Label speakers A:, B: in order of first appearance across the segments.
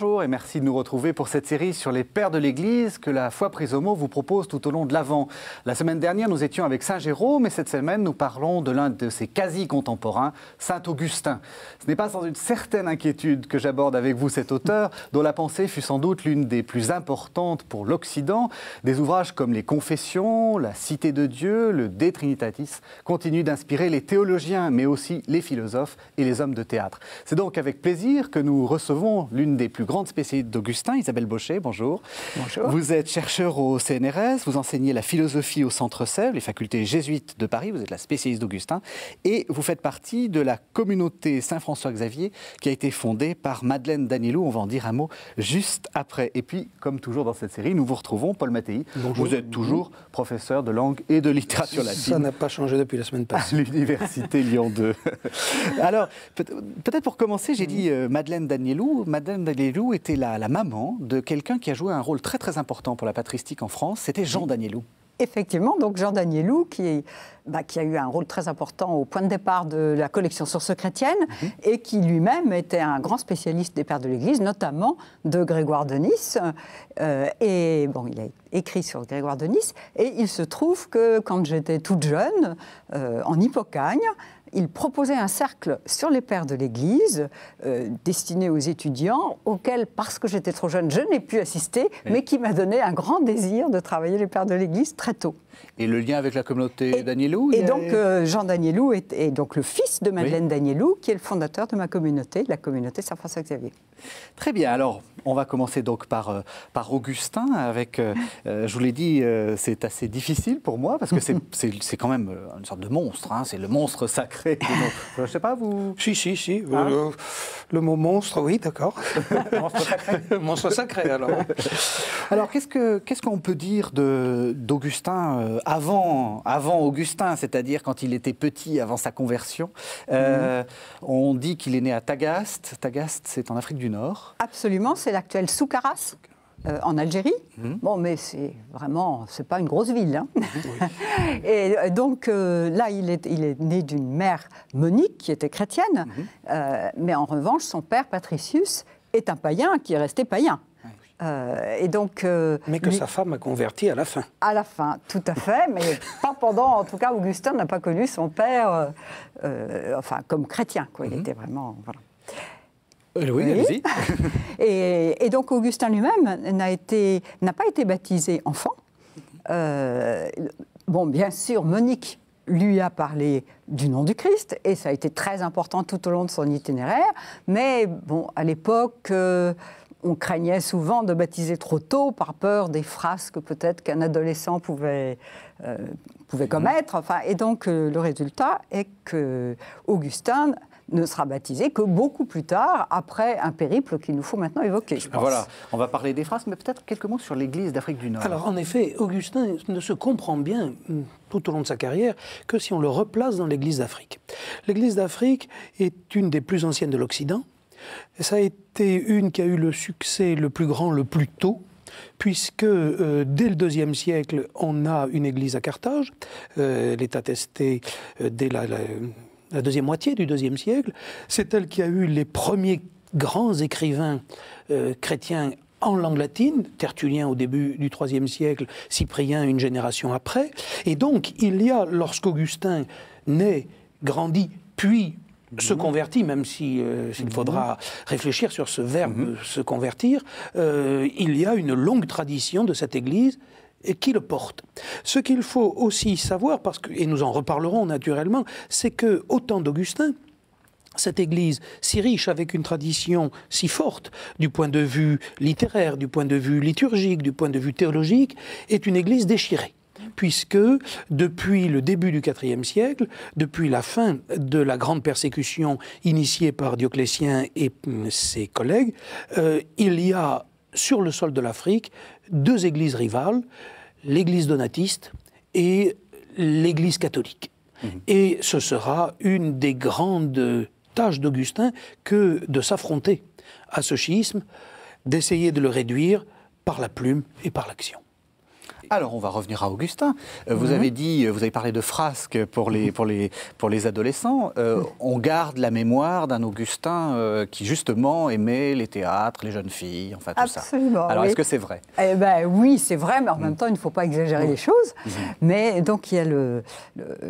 A: Bonjour et merci de nous retrouver pour cette série sur les pères de l'Église que la foi Prisomo vous propose tout au long de l'Avent. La semaine dernière, nous étions avec Saint Jérôme et cette semaine, nous parlons de l'un de ses quasi-contemporains, Saint Augustin. Ce n'est pas sans une certaine inquiétude que j'aborde avec vous cet auteur, dont la pensée fut sans doute l'une des plus importantes pour l'Occident. Des ouvrages comme Les Confessions, La Cité de Dieu, le De Trinitatis continuent d'inspirer les théologiens, mais aussi les philosophes et les hommes de théâtre. C'est donc avec plaisir que nous recevons l'une des plus grande spécialiste d'Augustin, Isabelle Baucher. Bonjour. Bonjour. Vous êtes chercheur au CNRS, vous enseignez la philosophie au Centre Sèvres, les facultés jésuites de Paris, vous êtes la spécialiste d'Augustin, et vous faites partie de la communauté Saint-François-Xavier qui a été fondée par Madeleine Danilou. On va en dire un mot juste après. Et puis, comme toujours dans cette série, nous vous retrouvons, Paul Mattei. Bonjour. Vous êtes toujours professeur de langue et de littérature latine. Ça n'a pas changé depuis la semaine passée. l'Université Lyon 2. Alors, peut-être pour commencer, j'ai dit euh, Madeleine Danielou. Madeleine Danielou, était la, maman de quelqu'un qui a joué un rôle très très important pour la patristique en France, c'était Jean Danielou.
B: Effectivement, donc Jean Danielou, qui, bah, qui, a eu un rôle très important au point de départ de la collection sources chrétiennes, mhm. et qui lui-même était un grand spécialiste des pères de l'Église, notamment de Grégoire de Nice. Euh, et bon, il a écrit sur Grégoire de Nice. Et il se trouve que quand j'étais toute jeune, euh, en Hippocagne, il proposait un cercle sur les pères de l'Église, euh, destiné aux étudiants, auquel, parce que j'étais trop jeune, je n'ai pu assister, mais qui m'a donné un grand désir de travailler les pères de l'Église
A: très tôt. Et le lien avec la communauté Danielou Et, donc, euh, Jean
B: Danielou est, donc le fils de Madeleine Danielou, qui est le fondateur de ma communauté, la communauté Saint-François-Xavier.
A: Très bien, alors, on va commencer donc par, euh, par Augustin, avec, je vous l'ai dit, c'est assez difficile pour moi, parce que c'est quand même une sorte de monstre, hein. c'est le monstre sacré je ne sais pas, vous. Si, si, si. Ah. Euh, le, mot monstre, oui, d'accord.
C: monstre sacré. sacré, alors.
A: alors, qu'est-ce qu'on peut dire d'Augustin euh, avant, avant Augustin, c'est-à-dire quand il était petit, avant sa conversion euh, mm-hmm. On dit qu'il est né à Tagaste. Tagaste, c'est en Afrique du Nord.
B: Absolument, c'est l'actuel Soukaras. Euh, en Algérie.
A: Mhm. Bon, mais c'est vraiment, c'est pas une grosse
B: ville. Hein. et euh, donc euh, là, il est, il est né d'une mère monique qui était chrétienne, mhm. mais en revanche, son père Patricius est un païen qui est resté païen. et donc, mais que sa femme a converti à la fin. À la fin, tout à fait, mais pas pendant. En tout cas, Augustin n'a pas connu son père, enfin, comme chrétien. Quoi. Il mhm. était vraiment. Voilà. Euh, et, et, donc Augustin lui-même n'a pas été baptisé enfant. Euh, bon, bien sûr, Monique lui a parlé du nom du Christ, et ça a été très important tout au long de son itinéraire, mais bon, à l'époque... Euh, on craignait souvent de baptiser trop tôt par peur des phrases que peut-être qu'un adolescent pouvait, pouvait mmh. commettre. Enfin, et donc, le résultat est que Augustin ne sera baptisé que beaucoup plus tard, après un périple qu'il nous faut maintenant évoquer,
A: Voilà, on va parler des phrases, mais peut-être quelques mots sur l'Église d'Afrique du Nord. Alors en
C: effet, Augustin ne se comprend bien mm, tout au long de sa carrière que si on le replace dans l'Église d'Afrique. L'Église d'Afrique est une des plus anciennes de l'Occident. Ça a été une qui a eu le succès le plus grand le plus tôt, puisque euh, dès le deuxième siècle, on a une église à Carthage. Euh, elle est attestée euh, dès la la deuxième moitié du deuxième siècle. C'est elle qui a eu les premiers grands écrivains euh, chrétiens en langue latine, Tertullien au début du IIIe siècle, Cyprien une génération après. Et donc, il y a, lorsqu'Augustin naît, grandit, puis se mhm. convertit, même euh, s'il mhm. faudra réfléchir sur ce verbe mhm. se convertir, euh, il y a une longue tradition de cette Église et qui le porte. Ce qu'il faut aussi savoir, parce que, et nous en reparlerons naturellement, c'est que au temps d'Augustin, cette Église si riche, avec une tradition si forte du point de vue littéraire, du point de vue liturgique, du point de vue théologique, est une Église déchirée puisque depuis le début du IVe siècle, depuis la fin de la grande persécution initiée par Dioclétien et ses collègues, euh, il y a sur le sol de l'Afrique, deux églises rivales, l'église donatiste et l'église catholique. Mhm. Et ce sera une des grandes tâches d'Augustin que de s'affronter à ce schisme, d'essayer de le réduire par la plume et par l'action.
A: Alors, on va revenir à Augustin. Euh, vous mhm. avez dit, euh, vous avez parlé de frasques pour les, mhm. pour les, pour les adolescents. Euh, mhm. on garde la mémoire d'un Augustin qui, justement, aimait les théâtres, les jeunes filles, enfin tout ça. Absolument. Alors, est-ce que c'est vrai
B: eh ben, oui, c'est vrai, mais en même temps, il ne faut pas exagérer les choses. Mais donc, il y a le.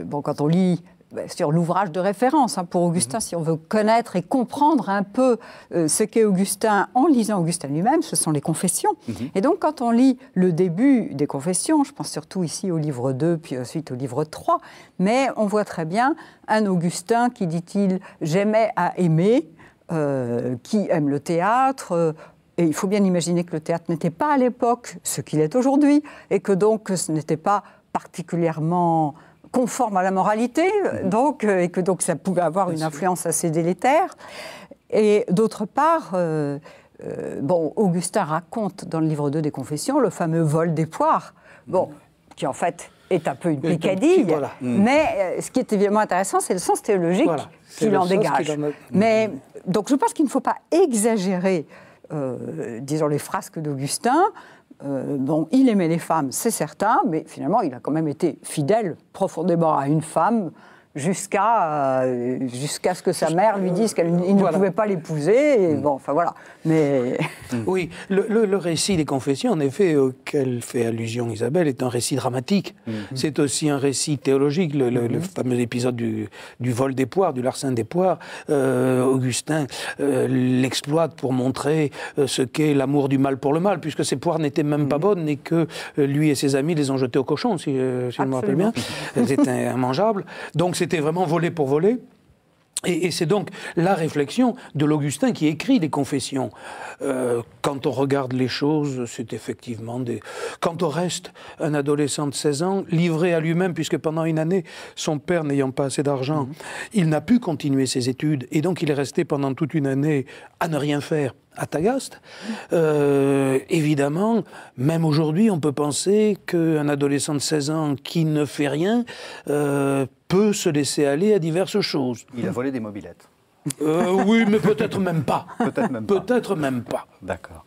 B: Bon, quand on lit bah, sur l'ouvrage de référence hein, pour Augustin, mhm. si on veut connaître et comprendre un peu euh, ce qu'est Augustin en lisant Augustin lui-même, ce sont les confessions. Mhm. Et donc quand on lit le début des confessions, je pense surtout ici au livre 2, puis ensuite au livre 3, mais on voit très bien un Augustin qui dit-il j'aimais à aimer, euh, qui aime le théâtre. Euh, et il faut bien imaginer que le théâtre n'était pas à l'époque ce qu'il est aujourd'hui, et que donc ce n'était pas particulièrement conforme à la moralité, mhm. donc, euh, et que donc ça pouvait avoir une influence assez délétère. Et d'autre part, euh, euh, bon, Augustin raconte dans le livre 2 des Confessions le fameux vol des poires, bon, mhm. qui en fait est un peu une picadille, mhm. mais ce qui est évidemment intéressant, c'est le sens théologique qu'il en dégage. Mais donc je pense qu'il ne faut pas exagérer, disons, les frasques d'Augustin, donc euh, il aimait les femmes, c'est certain, mais finalement, il a quand même été fidèle profondément à une femme jusqu'à euh, jusqu'à ce que sa mère lui dise qu'elle ne pouvait
C: pas l'épouser. Mm. Bon, enfin voilà. Mais mm. oui, le, récit des confessions, en effet, auquel euh, fait allusion Isabelle, est un récit dramatique. Mm. C'est aussi un récit théologique. Le, mm-hmm. fameux épisode du, vol des poires, du larcin des poires, euh, Augustin l'exploite pour montrer ce qu'est l'amour du mal pour le mal, puisque ces poires n'étaient même pas mm-hmm. bonnes et que lui et ses amis les ont jetées au cochon, si, je me rappelle bien. Elles étaient immangeables. Donc c'était vraiment volé pour voler, Et, c'est donc la réflexion de l'Augustin qui écrit des confessions. Euh, quand on regarde les choses, c'est effectivement des... Quand on reste un adolescent de 16 ans, livré à lui-même, puisque pendant une année, son père n'ayant pas assez d'argent, mhm. il n'a pu continuer ses études, et donc il est resté pendant toute une année à ne rien faire, à Tagaste. Euh, évidemment, même aujourd'hui, on peut penser qu'un adolescent de 16 ans qui ne fait rien euh, peut se laisser aller à diverses choses. Il a volé des mobilettes. Euh, oui, mais peut-être même pas. Peut-être même pas. Peut-être même
A: pas. D'accord.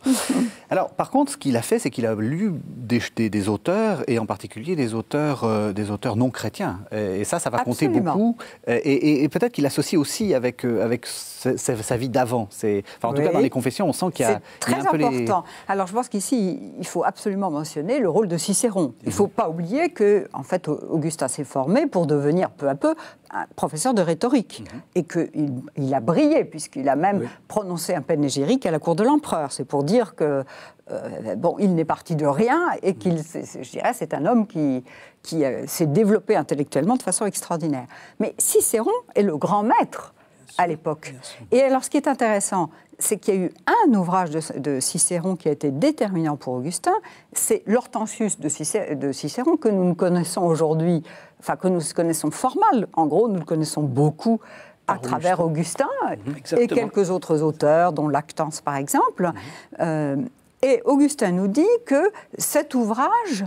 A: Alors, par contre, ce qu'il a fait, c'est qu'il a lu des, des, auteurs, et en particulier des auteurs, euh, des auteurs non chrétiens. Et, ça, ça va compter beaucoup. Et, et, peut-être qu'il associe aussi avec, euh, avec sa, vie d'avant. en tout cas, dans les confessions, on sent qu'il y a. C'est très important.
B: Alors, je pense qu'ici, il faut absolument mentionner le rôle de Cicéron. Il ne mhm. faut pas oublier que, en fait, Augustin s'est formé pour devenir peu à peu un professeur de rhétorique. Mhm. et que Et il a brillé, puisqu'il a même prononcé un panégyrique à la cour de l'empereur. C'est pour dire que, euh, bon, il n'est parti de rien et qu'il, mm. c'est un homme qui, qui euh, s'est développé intellectuellement de façon extraordinaire. Mais Cicéron est le grand maître à l'époque. Et alors, ce qui est intéressant, c'est qu'il y a eu un ouvrage de, Cicéron qui a été déterminant pour Augustin, c'est l'Hortensius de, de, Cicéron que nous connaissons aujourd'hui, enfin que nous connaissons fort mal. En gros, nous le connaissons beaucoup à travers Augustin et mhm. quelques autres auteurs, dont Lactance par exemple. Mhm. Euh, et Augustin nous dit que cet ouvrage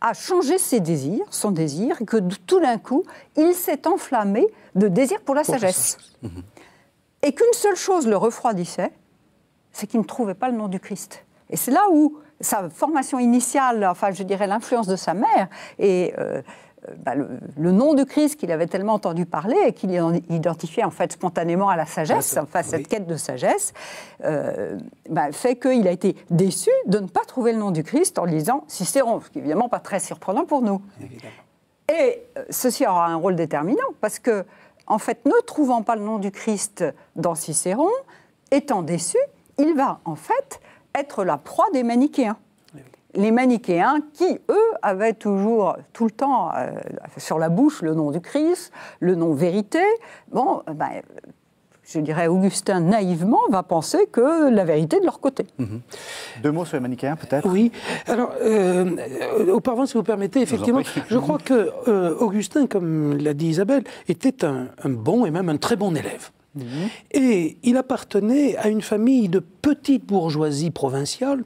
B: a changé ses désirs, son désir, et que tout d'un coup, il s'est enflammé de désir pour la sagesse. Mhm. Et qu'une seule chose le refroidissait, c'est qu'il ne trouvait pas le nom du Christ. Et c'est là où sa formation initiale, enfin je dirais l'influence de sa mère, et euh, euh, bah, le, nom du Christ qu'il avait tellement entendu parler et qu'il identifiait en fait spontanément à la sagesse, enfin cette quête de sagesse, euh, bah, fait qu'il a été déçu de ne pas trouver le nom du Christ en lisant Cicéron, ce qui est évidemment pas très surprenant pour nous. Et euh, ceci aura un rôle déterminant parce que, en fait, ne trouvant pas le nom du Christ dans Cicéron, étant déçu, il va en fait être la proie des manichéens les manichéens qui, eux, avaient toujours, tout le temps, euh, sur la bouche le nom du Christ, le nom vérité. Bon, ben, je dirais, Augustin naïvement va penser que la vérité de leur côté.
A: Mhm. Deux mots sur les manichéens, peut-être Oui. Alors, euh,
C: auparavant, si vous permettez, effectivement, je crois que euh, Augustin, comme l'a dit Isabelle, était un, bon et même un très bon élève. Mhm. Et il appartenait à une famille de petite bourgeoisie provinciale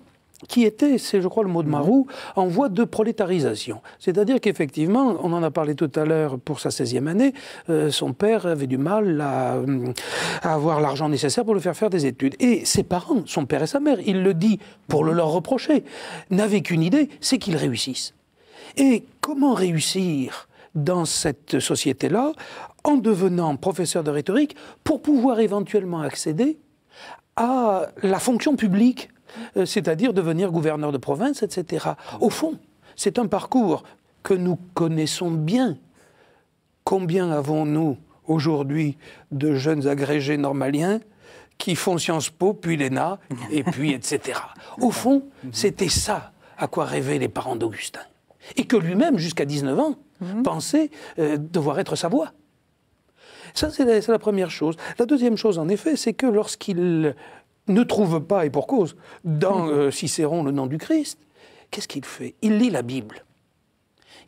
C: qui était, c'est je crois le mot de Marou, en voie de prolétarisation. C'est-à-dire qu'effectivement, on en a parlé tout à l'heure pour sa 16e année, euh, son père avait du mal à, euh, à avoir l'argent nécessaire pour le faire faire des études. Et ses parents, son père et sa mère, il le dit pour le leur reprocher, n'avaient qu'une idée, c'est qu'ils réussissent. Et comment réussir dans cette société-là en devenant professeur de rhétorique pour pouvoir éventuellement accéder à la fonction publique euh, c'est-à-dire devenir gouverneur de province, etc. Au fond, c'est un parcours que nous connaissons bien. Combien avons-nous aujourd'hui de jeunes agrégés normaliens qui font Sciences Po, puis l'ENA, et puis etc. Au fond, c'était ça à quoi rêvaient les parents d'Augustin. Et que lui-même, jusqu'à 19 ans, mhm. pensait euh, devoir être sa voix. Ça, c'est la, première chose. La deuxième chose, en effet, c'est que lorsqu'il ne trouve pas, et pour cause, dans mhm. euh, Cicéron le nom du Christ, qu'est-ce qu'il fait Il lit la Bible.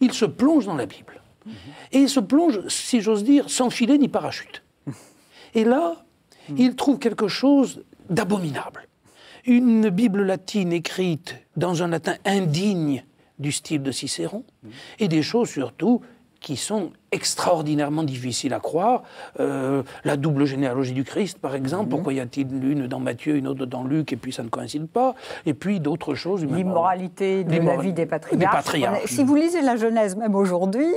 C: Il se plonge dans la Bible. Mhm. Et il se plonge, si j'ose dire, sans filet ni parachute. Et là, mhm. il trouve quelque chose d'abominable. Une Bible latine écrite dans un latin indigne du style de Cicéron, et des choses surtout qui sont extraordinairement difficiles à croire. Euh, la double généalogie du Christ, par exemple, mhm. pourquoi y a-t-il l'une dans Matthieu, une autre dans Luc, et puis ça ne coïncide pas Et puis d'autres choses. L'immoralité euh, de la vie des patriarches. Des patriarches. Si vous
B: lisez la Genèse, même aujourd'hui,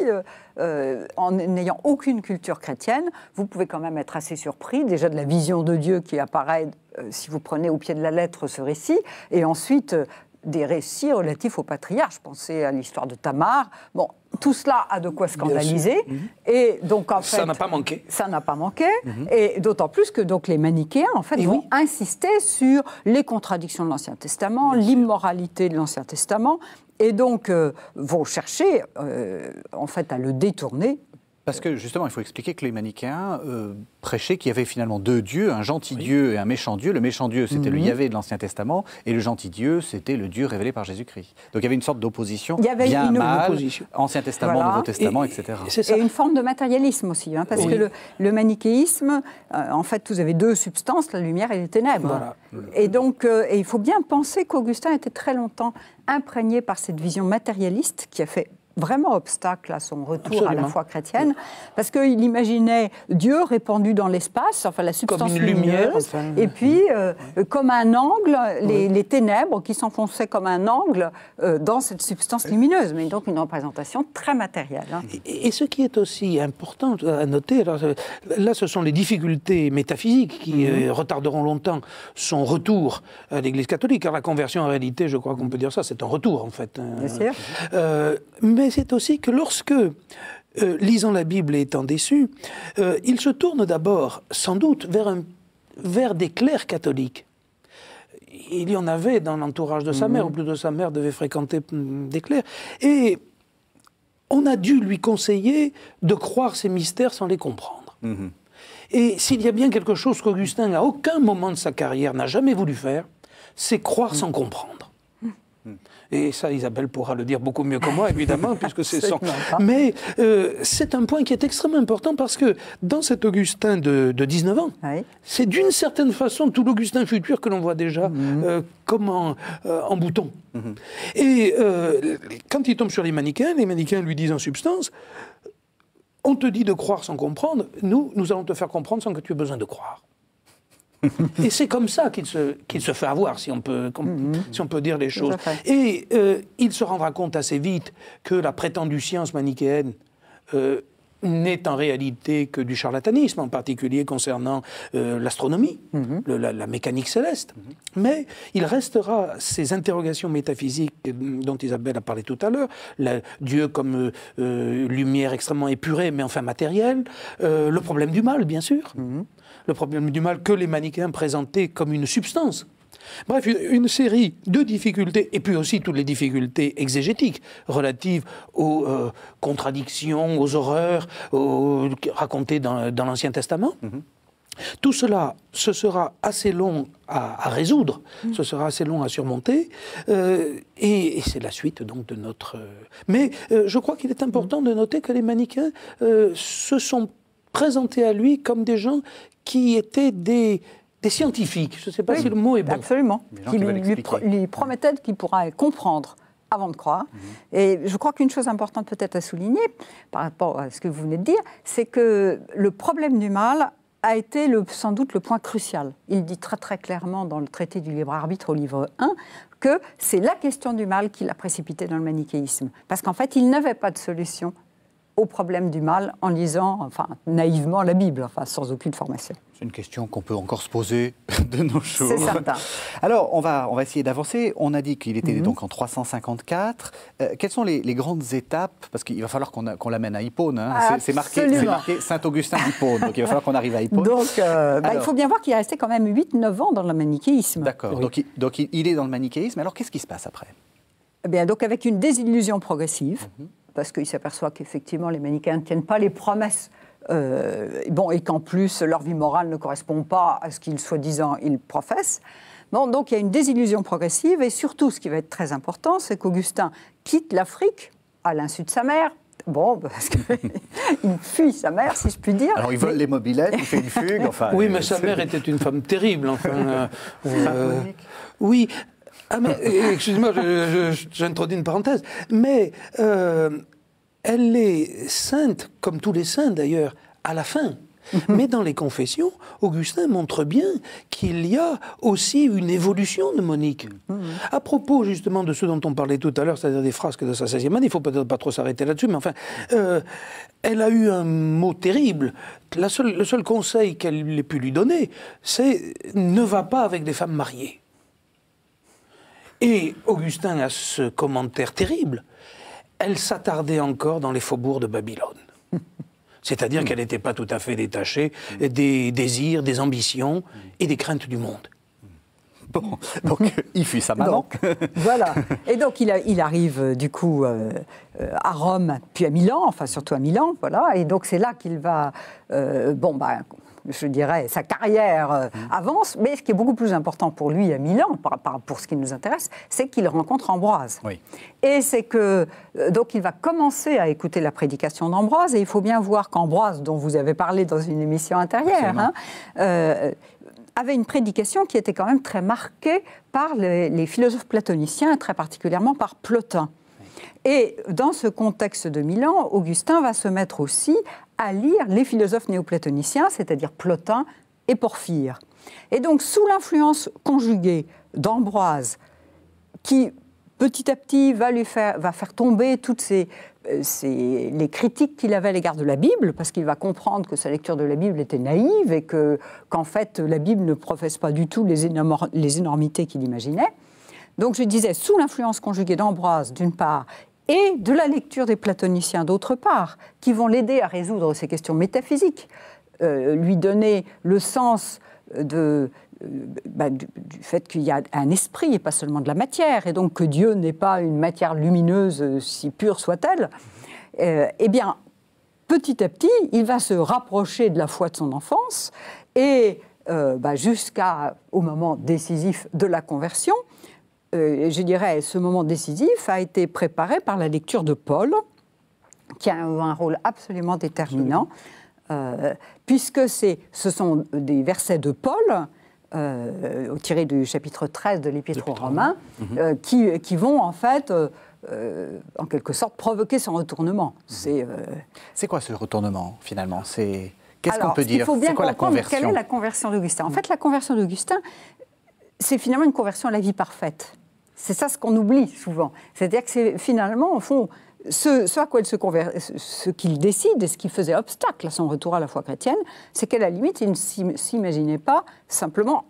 B: euh, en n'ayant aucune culture chrétienne, vous pouvez quand même être assez surpris déjà de la vision de Dieu qui apparaît si vous prenez au pied de la lettre ce récit, et ensuite des récits relatifs au patriarche. Pensez à l'histoire de Tamar. Bon, tout cela a de quoi scandaliser. Mhm. Et donc, Ça n'a pas manqué. Ça n'a pas manqué. Mhm. Et d'autant plus que donc, les manichéens, en fait, vont insister sur les contradictions de l'Ancien Testament, l'immoralité de l'Ancien Testament. Et donc, euh, vont chercher,
A: euh, en fait, à le détourner parce que justement, il faut expliquer que les manichéens euh, prêchaient qu'il y avait finalement deux dieux, un gentil dieu et un méchant dieu. Le méchant dieu, c'était le mhm. Yahvé de l'Ancien Testament, et le gentil dieu, c'était le Dieu révélé par Jésus-Christ. Donc il y avait une sorte d'opposition, bien une mal, opposition. Ancien Testament, Nouveau Testament, etc. Et,
B: une forme de matérialisme aussi, hein, parce que le, manichéisme, euh, en fait, vous avez deux substances, la lumière et les ténèbres. Et donc, euh, il faut bien penser qu'Augustin était très longtemps imprégné par cette vision matérialiste qui a fait vraiment obstacle à son retour à la foi chrétienne, parce qu'il imaginait Dieu répandu dans l'espace, enfin la substance lumineuse, euh, et puis euh, euh, comme un angle, les, ténèbres qui s'enfonçaient comme un angle dans cette substance lumineuse, mais donc une représentation très matérielle. Hein.
C: Et, ce qui est aussi important à noter, là ce sont les difficultés métaphysiques qui mhm. retarderont longtemps son retour à l'Église catholique, car la conversion en réalité, je crois qu'on peut dire ça, c'est un retour en fait. Hein. Bien sûr. mais mais c'est aussi que lorsque, euh, lisant la Bible et étant déçu, euh, il se tourne d'abord, sans doute, vers, des clercs catholiques il y en avait dans l'entourage de sa mère, mhm. ou plutôt sa mère devait fréquenter hmm, des clercs. Et on a dû lui conseiller de croire ces mystères sans les comprendre. Mhm. Et s'il y a bien quelque chose qu'Augustin, à aucun moment de sa carrière, n'a jamais voulu faire, c'est croire mhm. sans comprendre. Et ça, Isabelle pourra le dire beaucoup mieux que moi, évidemment, puisque c'est son. Mais euh, c'est un point qui est extrêmement important parce que dans cet Augustin de, 19 ans, c'est d'une certaine façon tout l'Augustin futur que l'on voit déjà mhm. euh, comme en, euh, bouton. Mhm. Et quand il tombe sur les mannequins, les mannequins lui disent en substance on te dit de croire sans comprendre, nous, nous allons te faire comprendre sans que tu aies besoin de croire et c'est comme ça qu'il se, fait avoir, si on peut, mhm. dire les choses. Et euh, il se rendra compte assez vite que la prétendue science manichéenne euh, n'est en réalité que du charlatanisme, en particulier concernant euh, l'astronomie, mhm. la, mécanique céleste. Mais il restera ces interrogations métaphysiques dont Isabelle a parlé tout à l'heure, Dieu comme lumière extrêmement épurée, mais enfin matérielle, le problème du mal, bien sûr. Mhm le problème du mal que les manichéens présentaient comme une substance. Bref, une série de difficultés, et puis aussi toutes les difficultés exégétiques relatives aux euh, contradictions, aux horreurs racontées dans, l'Ancien Testament. Mhm. Tout cela, ce sera assez long à, résoudre, mhm. ce sera assez long à surmonter, euh, et, c'est la suite donc de notre. Euh, mais je crois qu'il est important de noter que les manichéens se sont présenté à lui comme des gens qui étaient des, des scientifiques. Je ne sais pas si le mot est bon. Absolument.
D: Qui lui,
A: lui,
B: qu'il pourra comprendre avant de croire. Mhm. Et je crois qu'une chose importante peut-être à souligner par rapport à ce que vous venez de dire, c'est que le problème du mal a été le, sans doute le point crucial. Il dit très très clairement dans le traité du libre arbitre au livre 1 que c'est la question du mal qui l'a précipité dans le manichéisme. Parce qu'en fait, il n'avait pas de solution au problème du mal en lisant, enfin, naïvement la Bible, enfin, sans aucune
A: formation. C'est une question qu'on peut encore se poser de nos jours. C'est certain. Alors, on va, on va essayer d'avancer. On a dit qu'il était mhm. donc en 354. Euh, quelles sont les, grandes étapes Parce qu'il va falloir qu'on l'amène à Hippone. Hein. C'est marqué, marqué Saint-Augustin d'Hippone, donc il va falloir qu'on arrive à Hippone. Donc, euh, bah, il faut
B: bien voir qu'il est resté quand même 8-9 ans dans le manichéisme.
A: D'accord, donc, il,
B: est dans le manichéisme. Alors, qu'est-ce qui se passe après eh bien, donc avec une désillusion progressive, mhm parce qu'il s'aperçoit qu'effectivement les manichéens ne tiennent pas les promesses. Euh, bon, et qu'en plus leur vie morale ne correspond pas à ce qu'ils soi-disant ils professent. Bon, donc il y a une désillusion progressive et surtout ce qui va être très important, c'est qu'Augustin quitte l'Afrique à l'insu de sa mère Bon, parce qu'il fuit sa mère, si je puis dire. Alors, il vole les
A: mobilettes, il fait une
C: fugue, enfin... Oui, mais euh, sa mère était une femme terrible, enfin... Euh, euh, oui, ah, moi j'introduis une parenthèse. Mais euh, elle est sainte, comme tous les saints d'ailleurs, à la fin. Mhm. Mais dans les confessions, Augustin montre bien qu'il y a aussi une évolution de Monique. Mhm. À propos justement de ce dont on parlait tout à l'heure, c'est-à-dire des frasques de sa 16e année, il ne faut peut-être pas trop s'arrêter là-dessus, mais enfin, euh, elle a eu un mot terrible. La seule, le seul conseil qu'elle ait pu lui donner, c'est ne va pas avec des femmes mariées. Et Augustin a ce commentaire terrible. Elle s'attardait encore dans les faubourgs de Babylone. C'est-à-dire qu'elle n'était pas tout à fait détachée des désirs, des ambitions et des craintes du monde. Bon, donc il fut
A: sa maman. voilà.
B: Et donc il, arrive euh, du coup euh, euh, à Rome, puis à Milan, enfin surtout à Milan, voilà. Et donc c'est là qu'il va, bon, bah, je dirais, sa carrière euh, avance. Mais ce qui est beaucoup plus important pour lui à Milan, pour ce qui nous intéresse, c'est qu'il rencontre Ambroise. Et c'est que, euh, donc il va commencer à écouter la prédication d'Ambroise, et il faut bien voir qu'Ambroise, dont vous avez parlé dans une émission intérieure, hein, euh, avait une prédication qui était quand même très marquée par les, les philosophes platoniciens, et très particulièrement par Plotin. Et dans ce contexte de Milan, Augustin va se mettre aussi à lire les philosophes néoplatoniciens, c'est-à-dire Plotin et Porphyre. Et donc, sous l'influence conjuguée d'Ambroise, qui petit à petit va, faire, tomber toutes euh, ces, les critiques qu'il avait à l'égard de la Bible, parce qu'il va comprendre que sa lecture de la Bible était naïve et qu'en fait, la Bible ne professe pas du tout les, les énormités qu'il imaginait. Donc je disais, sous l'influence conjuguée d'Ambroise, d'une part, et de la lecture des platoniciens, d'autre part, qui vont l'aider à résoudre ces questions métaphysiques, euh, lui donner le sens euh, bah, du, fait qu'il y a un esprit et pas seulement de la matière, et donc que Dieu n'est pas une matière lumineuse, euh, si pure soit-elle, eh bien, petit à petit, il va se rapprocher de la foi de son enfance, et bah, jusqu'au moment décisif de la conversion, euh, je dirais, ce moment décisif a été préparé par la lecture de Paul, qui a un rôle absolument déterminant, mmh. euh, puisque ce sont des versets de Paul. Euh, tirés du chapitre 13 de l'Épître aux Romains, mmh. qui, vont en fait en quelque sorte, provoquer son retournement.
A: Mmh. C'est quoi ce retournement, finalement Qu'est-ce qu'on peut dire Il faut quoi la Quelle est la
B: conversion d'Augustin En fait, la conversion d'Augustin, c'est finalement une conversion à la vie parfaite. C'est ça ce qu'on oublie souvent. C'est-à-dire que c'est finalement, au fond, ce, à quoi elle se ce qu'il décide et ce qui faisait obstacle à son retour à la foi chrétienne, c'est qu'à la limite, il ne s'imaginait pas simplement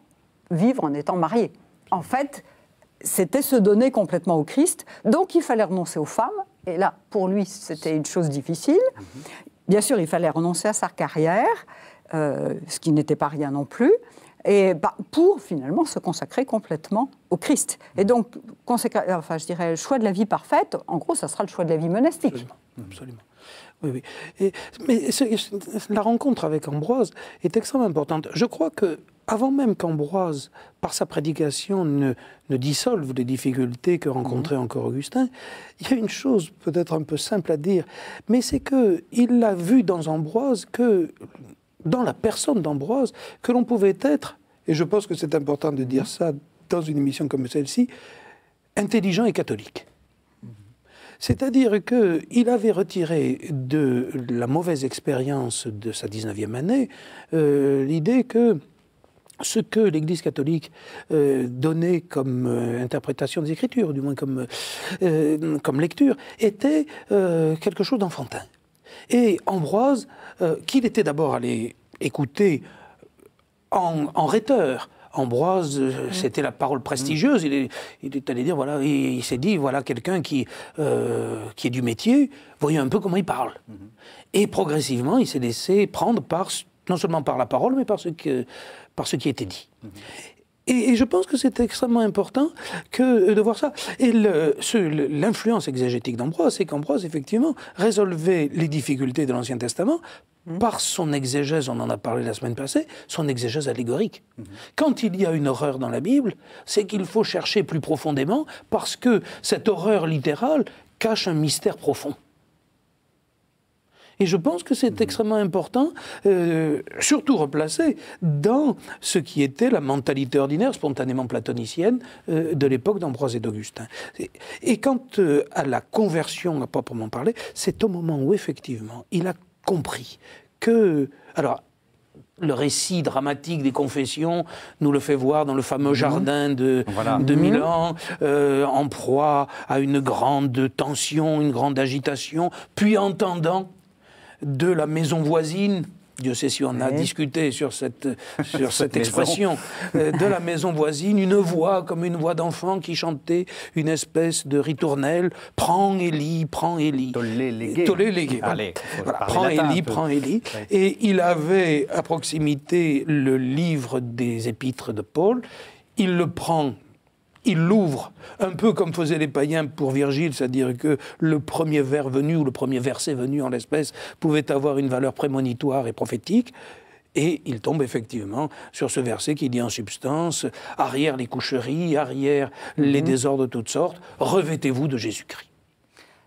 B: vivre en étant marié. En fait, c'était se donner complètement au Christ, donc il fallait renoncer aux femmes, et là, pour lui, c'était une chose difficile. Mhm. Bien sûr, il fallait renoncer à sa carrière, euh, ce qui n'était pas rien non plus et bah, pour finalement se consacrer complètement au Christ. Et mm. donc, enfin, je dirais, le choix de la vie parfaite, en gros, ça sera le choix de la vie monastique.
C: Absolument. Mm, oui, oui. mais la rencontre avec Ambroise est extrêmement importante. Je crois que avant même qu'Ambroise, par sa prédication, ne, ne, dissolve les difficultés que rencontrait mm. encore Augustin, il y a une chose peut-être un peu simple à dire, mais c'est que il a vu dans Ambroise que dans la personne d'Ambroise, que l'on pouvait être, et je pense que c'est important de dire ça dans une émission comme celle-ci, intelligent et catholique. C'est-à-dire qu'il avait retiré de la mauvaise expérience de sa 19e année euh, l'idée que ce que l'Église catholique euh, donnait comme euh, interprétation des Écritures, du moins comme, comme lecture, était quelque chose d'enfantin. Et Ambroise, euh, qu'il était d'abord allé écouter en, en rhéteur, Ambroise, euh, mm. c'était la parole mm. prestigieuse. Il, allé dire, voilà, il, s'est dit, voilà quelqu'un qui, euh, qui est du métier, voyez un peu comment il parle. Mm-hmm. Et progressivement, il s'est laissé prendre par, non seulement par la parole, mais par que, par ce qui était dit. Mm-hmm. Et, je pense que c'est extrêmement important que, euh, de voir ça. Et l'influence exégétique d'Ambroise, c'est qu'Ambroise effectivement, résolvait les difficultés de l'Ancien Testament mmh. par son exégèse, on en a parlé la semaine passée, son exégèse allégorique. Mmh. Quand il y a une horreur dans la Bible, c'est qu'il faut chercher plus profondément parce que cette horreur littérale cache un mystère profond. Et je pense que c'est extrêmement important, euh, surtout replacé dans ce qui était la mentalité ordinaire, spontanément platonicienne, euh, de l'époque d'Ambroise et d'Augustin. Et, quant euh, à la conversion à proprement parler, c'est au moment où effectivement il a compris que... Alors, le récit dramatique des confessions nous le fait voir dans le fameux mmh. jardin de, mmh. Milan, en proie à une grande tension, une grande agitation, puis entendant de la maison voisine Dieu sait si on a discuté sur cette,
A: sur cette, expression
C: euh, de la maison voisine, une voix comme une voix d'enfant qui chantait une espèce de ritournelle Prends Élie, prends Élie. Tollé légué. Euh,
A: prends Élie, prends Élie.
C: Et il avait à proximité le livre des épîtres de Paul. Il le prend il l'ouvre, un peu comme faisaient les païens pour Virgile, c'est-à-dire que le premier vers venu ou le premier verset venu en l'espèce pouvait avoir une valeur prémonitoire et prophétique. Et il tombe effectivement sur ce verset qui dit en substance Arrière les coucheries, arrière les mhm. désordres de toutes sortes, revêtez-vous de Jésus-Christ.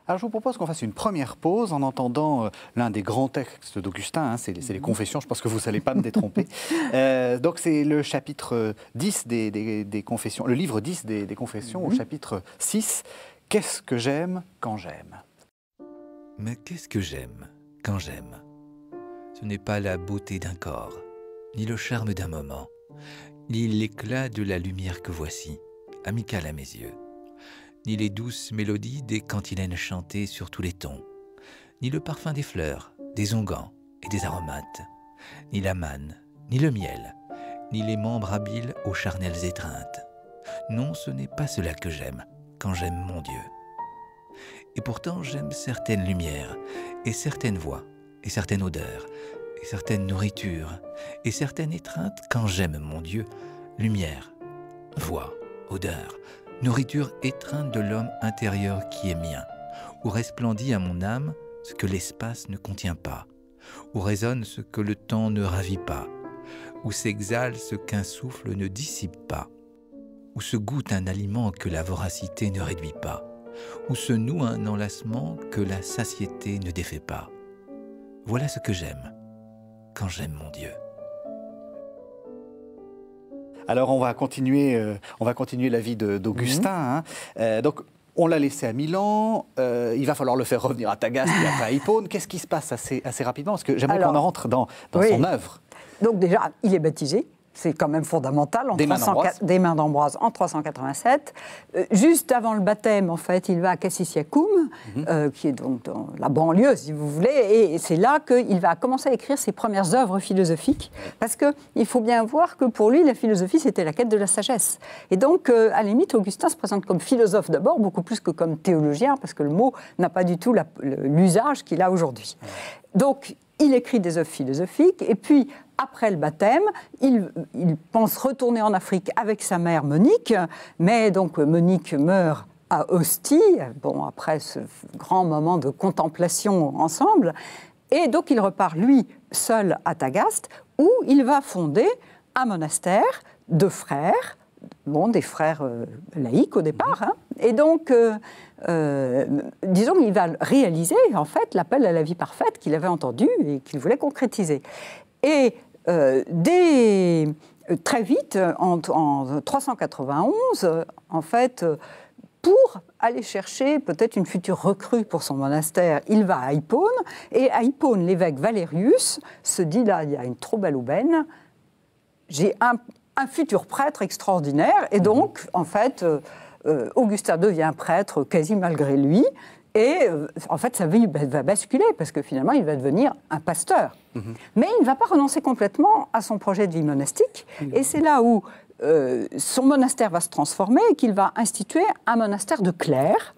A: Alors je vous propose qu'on fasse une première pause en entendant euh, l'un des grands textes d'Augustin, hein, c'est les, mhm. confessions, je pense que vous ne savez pas me détromper. Euh, donc c'est le chapitre 10 euh, des, confessions, le livre 10 des, confessions au mhm.
D: chapitre 6, Qu'est-ce que j'aime quand j'aime Mais qu'est-ce que j'aime quand j'aime Ce n'est pas la beauté d'un corps, ni le charme d'un moment, ni l'éclat de la lumière que voici, amicale à mes yeux ni les douces mélodies des cantilènes chantées sur tous les tons, ni le parfum des fleurs, des onguents et des aromates, ni la manne, ni le miel, ni les membres habiles aux charnelles étreintes. Non, ce n'est pas cela que j'aime, quand j'aime mon Dieu. Et pourtant j'aime certaines lumières, et certaines voix, et certaines odeurs, et certaines nourritures, et certaines étreintes quand j'aime mon Dieu, lumière, voix, odeur, nourriture étreinte de l'homme intérieur qui est mien, où resplendit à mon âme ce que l'espace ne contient pas, où résonne ce que le temps ne ravit pas, où s'exhale ce qu'un souffle ne dissipe pas, où se goûte un aliment que la voracité ne réduit pas, où se noue un enlacement que la satiété ne défait pas. Voilà ce que j'aime, quand j'aime mon Dieu.
A: Alors on va continuer, euh, on va continuer la vie d'Augustin. Mhm. Hein. Euh, donc on l'a laissé à Milan, euh, il va falloir le faire revenir à Tagaste et après à Hippone. Qu'est-ce qui se passe assez, assez rapidement Parce que j'aimerais qu'on rentre dans, dans son œuvre. Donc déjà,
B: il est baptisé c'est quand même fondamental, en des, mains des, d'Ambroise en 387. Euh, juste avant le baptême, en fait, il va à Cassisiacum, mhm. euh, qui est donc dans la banlieue, si vous voulez, et c'est là qu'il va commencer à écrire ses premières œuvres philosophiques, parce qu'il faut bien voir que pour lui, la philosophie, c'était la quête de la sagesse. Et donc, euh, à la limite, Augustin se présente comme philosophe d'abord, beaucoup plus que comme théologien, parce que le mot n'a pas du tout l'usage qu'il a aujourd'hui. Donc, il écrit des œuvres philosophiques, et puis après le baptême, il, pense retourner en Afrique avec sa mère Monique, mais donc euh, Monique meurt à Ostie, bon, après ce grand moment de contemplation ensemble, et donc il repart, lui, seul à Tagaste, où il va fonder un monastère de frères, bon, des frères euh, laïcs au départ, mhm. hein. et donc, euh, disons qu'il va réaliser, en fait, l'appel à la vie parfaite qu'il avait entendu et qu'il voulait concrétiser. Et euh, dès, euh, très vite, en, 391, en fait, euh, pour aller chercher peut-être une future recrue pour son monastère. Il va à Hippone, et à Hippone, l'évêque Valérius se dit là, il y a une trop belle aubaine, j'ai un, futur prêtre extraordinaire, et mhm. donc, en fait, Augustin devient prêtre quasi malgré lui, et euh, en fait, sa vie va basculer parce que finalement, il va devenir un pasteur. Mm-hmm. Mais il ne va pas renoncer complètement à son projet de vie monastique. Mm-hmm. Et c'est là où euh, son monastère va se transformer et qu'il va instituer un monastère de clercs.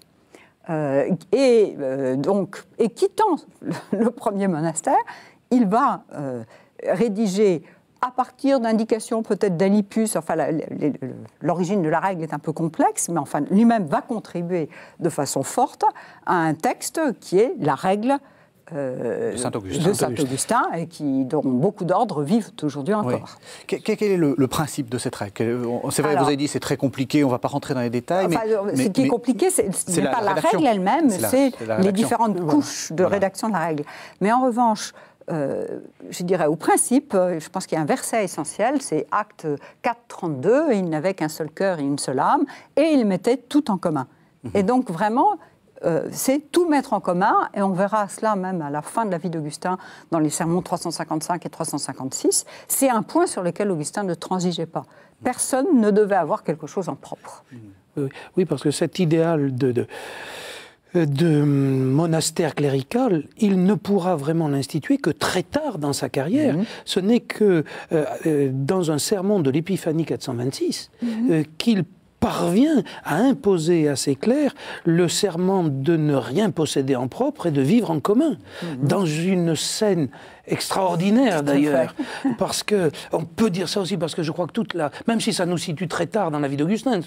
B: Euh, et donc, et quittant le premier monastère, il va rédiger à partir d'indications peut-être d'alipus, enfin l'origine de la règle est un peu complexe, mais enfin lui-même va contribuer de façon forte à un texte qui est la règle
A: euh, de Saint-Augustin, et qui, dont beaucoup d'ordres vivent aujourd'hui encore. Quel, est le, principe de cette règle C'est vrai, vous avez dit c'est très compliqué, on ne va pas rentrer dans les détails. mais, ce qui est
B: compliqué, ce n'est pas la, règle elle-même, c'est les différentes couches de rédaction de la règle. Mais en revanche, euh, je dirais, au principe, euh, je pense qu'il y a un verset essentiel, c'est Acte 4, 32, il n'avait qu'un seul cœur et une seule âme, et il mettait tout en commun. Mhm. Et donc vraiment, euh, c'est tout mettre en commun, et on verra cela même à la fin de la vie d'Augustin dans les sermons 355 et 356, c'est un point sur lequel Augustin ne transigeait pas. Personne ne devait avoir quelque chose en propre.
C: Oui, parce que cet idéal de... de de monastère clérical, il ne pourra vraiment l'instituer que très tard dans sa carrière. Mhm. Ce n'est que euh, euh, dans un sermon de l'Épiphanie 426 mhm. euh, qu'il parvient à imposer à ses clercs le serment de ne rien posséder en propre et de vivre en commun, mhm. dans une scène extraordinaire d'ailleurs, parce que on
A: peut dire ça aussi parce que je crois que toute la, même si ça nous situe très tard dans la vie d'Augustin,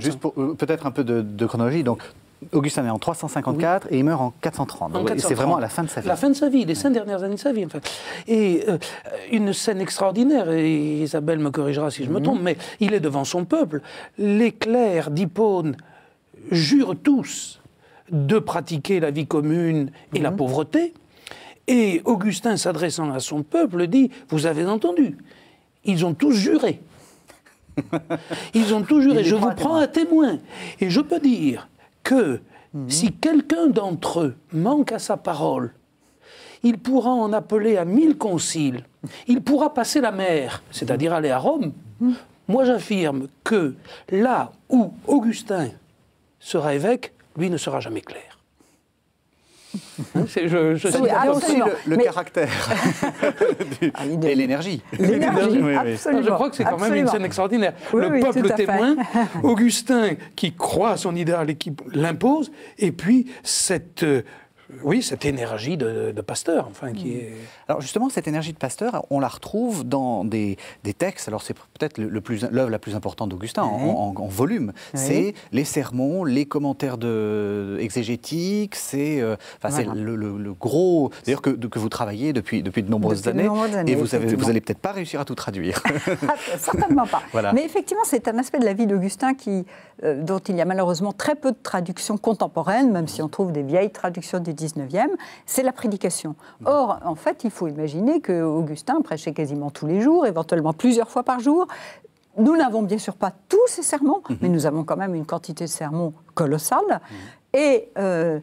A: juste peut-être un peu de, de chronologie, donc Augustin est en 354 et il meurt en 430. C'est vraiment à la fin de sa vie.
C: La fin de sa vie, les cinq dernières années de sa vie. En fait. Et euh, une scène extraordinaire, Isabelle me corrigera si je me mhm. trompe, mais il est devant son peuple. Les clercs d'Hippone jurent tous de pratiquer la vie commune et la mhm. pauvreté. Et Augustin, s'adressant à son peuple, dit Vous avez entendu, ils ont tous juré. Ils ont tous juré. Je vous prends à témoin. Et je peux dire que mhm. si quelqu'un d'entre eux manque à sa parole, il pourra en appeler à mille conciles, il pourra passer la mer, c'est-à-dire aller à Rome. Mhm. Moi j'affirme que là où Augustin sera évêque, lui ne sera jamais clair. Hein, je, je aussi
A: le, caractère ah, et l'énergie. Je crois que c'est quand même une scène extraordinaire. le peuple témoin,
C: Augustin
A: qui croit à son idéal et qui l'impose, et puis cette euh, oui, cette énergie de, Pasteur, enfin, qui mm. est... Alors justement, cette énergie de Pasteur, on la retrouve dans des, textes. Alors c'est peut-être l'œuvre le, la plus importante d'Augustin en, mm-hmm. volume. C'est les sermons, les commentaires de, exégétiques, c'est euh, le, gros, d'ailleurs que, que, vous travaillez depuis, depuis de nombreuses années, et vous avez, vous allez peut-être pas réussir à tout traduire. Ah, certainement pas. Mais
B: effectivement, c'est un aspect de la vie d'Augustin qui, euh, dont il y a malheureusement très peu de traductions contemporaines, même si on trouve des vieilles traductions du 19 c'est la prédication. Mmh. Or, en fait, il faut imaginer que Augustin prêchait quasiment tous les jours, éventuellement plusieurs fois par jour. Nous n'avons bien sûr pas tous ces sermons, mmh. mais nous avons quand même une quantité de sermons colossale. Mmh. Et euh,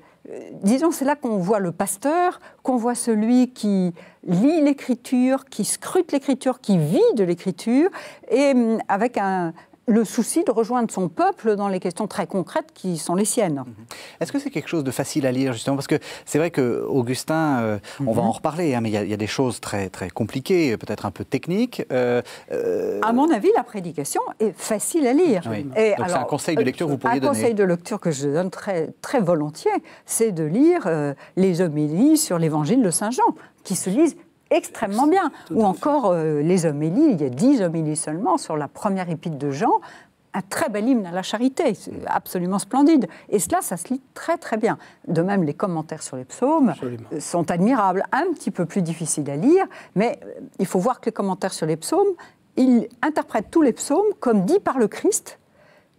B: disons, c'est là qu'on voit le pasteur, qu'on voit celui qui lit l'écriture, qui scrute l'écriture, qui vit de l'écriture, et hum, avec un, le souci de rejoindre son peuple dans les questions très concrètes qui sont les siennes. Mhm.
A: Est-ce que c'est quelque chose de facile à lire justement Parce que c'est vrai que Augustin, euh, on va mhm. en reparler, hein, mais il y, a des choses très très compliquées, peut-être un peu techniques. Euh, euh, à mon avis, la prédication est facile à lire. Donc c'est un conseil de lecture que vous pourriez donner. Un conseil
B: de lecture que je donne très très volontiers, c'est de lire les homélies sur l'Évangile de Saint Jean, qui se lisent extrêmement bien. Ou encore les euh, les homélies, il y a dix homélies seulement sur la première épître de Jean, un très bel hymne à la charité, absolument splendide. Et cela, ça se lit très très bien. De même, les commentaires sur les psaumes euh, sont admirables, un petit peu plus difficiles à lire, mais euh, il faut voir que les commentaires sur les psaumes, ils interprètent tous les psaumes comme dit par le Christ,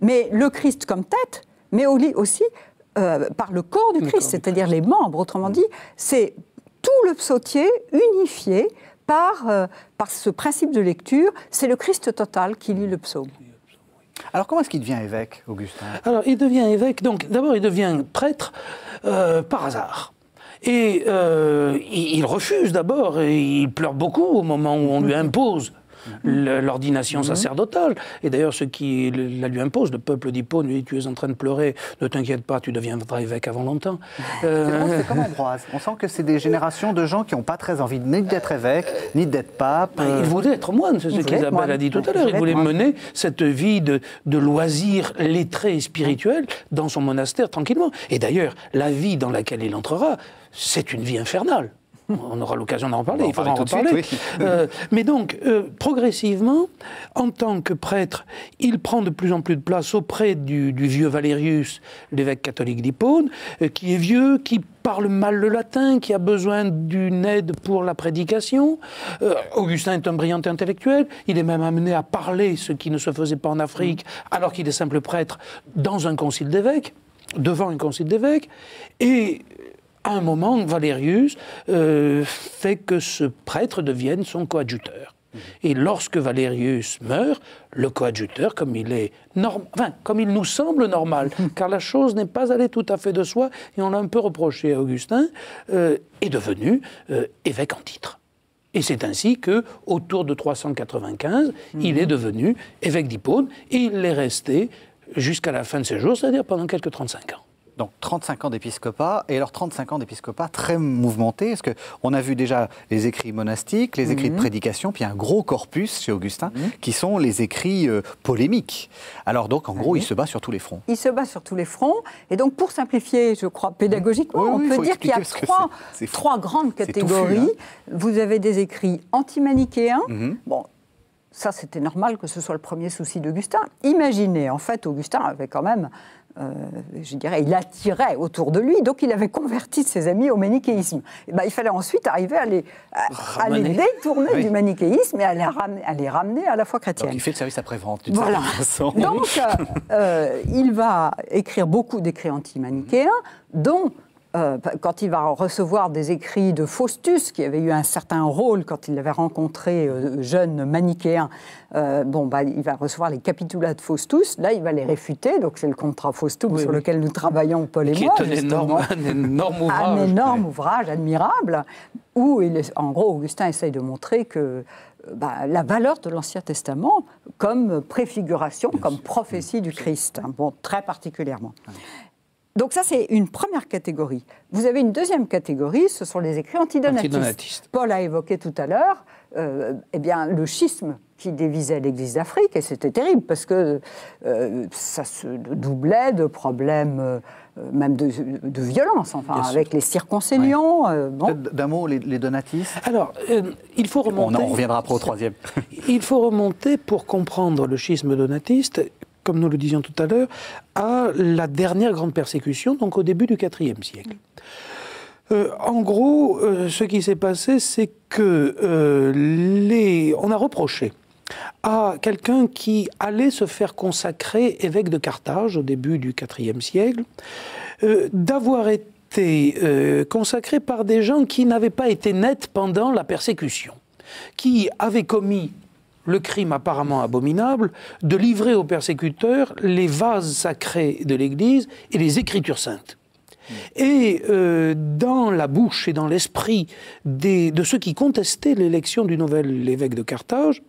B: mais le Christ comme tête, mais aussi par le corps du Christ, c'est-à-dire les membres. Autrement mm. dit, c'est tout le psautier unifié par, euh, par ce principe de lecture.
C: C'est le Christ
B: total qui lit le psaume.
C: Alors
A: comment est-ce qu'il devient évêque, Augustin
C: Alors il devient évêque, donc d'abord il devient prêtre euh, par hasard. Et euh, il refuse d'abord, et il pleure beaucoup au moment où on lui impose l'ordination mhm. sacerdotale. Et d'ailleurs, ce qui la lui impose, le peuple dit, lui Tu es en train
A: de pleurer, ne t'inquiète pas, tu deviendras évêque avant longtemps. C'est On sent que c'est des générations de gens qui n'ont pas très envie ni d'être évêque, ni d'être pape. Bah, ils voulaient être moine c'est ce qu'Isabelle a dit tout à l'heure. il voulait mener
C: cette vie de, de loisir lettré et spirituels dans son monastère tranquillement. Et d'ailleurs, la vie dans laquelle il entrera, c'est une vie infernale on aura l'occasion d'en reparler, il faudra en reparler. Euh, mais donc, euh, progressivement, en tant que prêtre, il prend de plus en plus de place auprès du, vieux Valérius, l'évêque catholique d'Hippone, euh, qui est vieux, qui parle mal le latin, qui a besoin d'une aide pour la prédication. Augustin est un brillant intellectuel, il est même amené à parler ce qui ne se faisait pas en Afrique, alors qu'il est simple prêtre, dans un concile d'évêques devant un concile d'évêques, et à un moment, Valérius euh, fait que ce prêtre devienne son coadjuteur. Et lorsque Valérius meurt, le coadjuteur, comme il est enfin, comme il nous semble normal, car la chose n'est pas allée tout à fait de soi, et on l'a un peu reproché à Augustin, euh, est devenu euh, évêque en titre. Et c'est ainsi que, autour de 395, il mhm. est devenu évêque d'Hippone, et il est resté jusqu'à la fin de ses jours, c'est-à-dire pendant quelques 35 ans.
A: Donc 35 ans d'épiscopat, et alors 35 ans d'épiscopat très mouvementé, parce qu'on a vu déjà les écrits monastiques, les écrits de mhm. prédication, puis un gros corpus chez Augustin, mhm. qui sont les écrits euh, polémiques. Alors donc, en ah gros, il se bat sur tous les fronts.
B: Il se bat sur tous les fronts, et donc pour simplifier, je crois, pédagogiquement, on peut dire qu'il y a trois, grandes catégories. Hein. Vous avez des écrits anti-manichéens, mhm. bon, ça, c'était normal que ce soit le premier souci d'Augustin. Imaginez, en fait, Augustin avait quand même euh, je dirais, il attirait autour de lui, donc il avait converti ses amis au manichéisme. Eh ben, il fallait ensuite arriver à les, détourner du manichéisme et à les, ramener, à la foi chrétienne. Donc
A: il fait le service après-vente, voilà. Donc euh,
B: euh, il va écrire beaucoup d'écrits anti-manichéens, dont euh, quand il va recevoir des écrits de Faustus, qui avait eu un certain rôle quand il l'avait rencontré euh, jeune manichéen, euh, bon, bah, il va recevoir les capitulats de Faustus. Là, il va les réfuter. Donc, c'est le contrat Faustus sur lequel nous travaillons, Paul et moi. un énorme, ouvrage. Un énorme ouvrage admirable, où, en gros, Augustin essaye de montrer que bah, la valeur de l'Ancien Testament comme préfiguration, comme prophétie du Christ, hein, bon, très particulièrement. Donc ça, c'est une première catégorie. Vous avez une deuxième catégorie, ce sont les écrits antidonatistes. antidonatistes. Paul a évoqué tout à l'heure euh, eh bien, le schisme qui dévisait l'Église d'Afrique, et c'était terrible, parce que euh, ça se doublait de problèmes, euh, même de, violence, enfin, avec les circonseignants.
A: D'un mot, les, les, donatistes Alors, il faut remonter... On en reviendra après au troisième.
C: il faut remonter, pour comprendre le schisme donatiste, comme nous le disions tout à l'heure, à la dernière grande persécution, donc au début du IVe siècle. Euh, en gros, euh, ce qui s'est passé, c'est que euh, les... on a reproché à quelqu'un qui allait se faire consacrer évêque de Carthage au début du IVe siècle, d'avoir été consacré par des gens qui n'avaient pas été nets pendant la persécution, qui avaient commis le crime apparemment abominable de livrer aux persécuteurs les vases sacrés de l'Église et les écritures saintes. Et euh, dans la bouche et dans l'esprit de ceux qui contestaient l'élection du nouvel évêque de Carthage,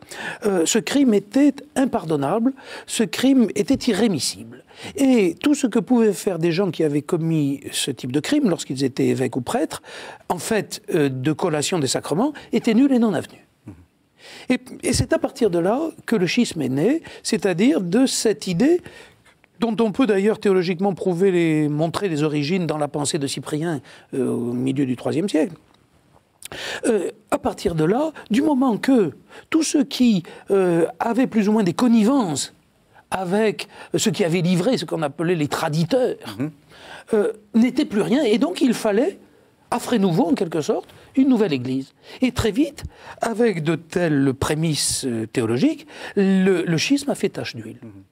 C: euh, ce crime était impardonnable, ce crime était irrémissible. Et tout ce que pouvaient faire des gens qui avaient commis ce type de crime lorsqu'ils étaient évêques ou prêtres, en fait euh, de collation des sacrements, était nul et non avenu. Et, c'est à partir de là que le schisme est né, c'est-à-dire de cette idée dont on peut d'ailleurs théologiquement prouver les, montrer les origines dans la pensée de Cyprien euh, au milieu du IIIe siècle. Euh, à partir de là, du moment que tous ceux qui euh, avaient plus ou moins des connivences avec ceux qui avaient livré ce qu'on appelait les traditeurs, n'était mm-hmm. n'étaient plus rien, et donc il fallait à nouveau en quelque sorte, une nouvelle Église. Et très vite, avec de telles prémices euh, théologiques, le, schisme a fait tache d'huile. Mhm.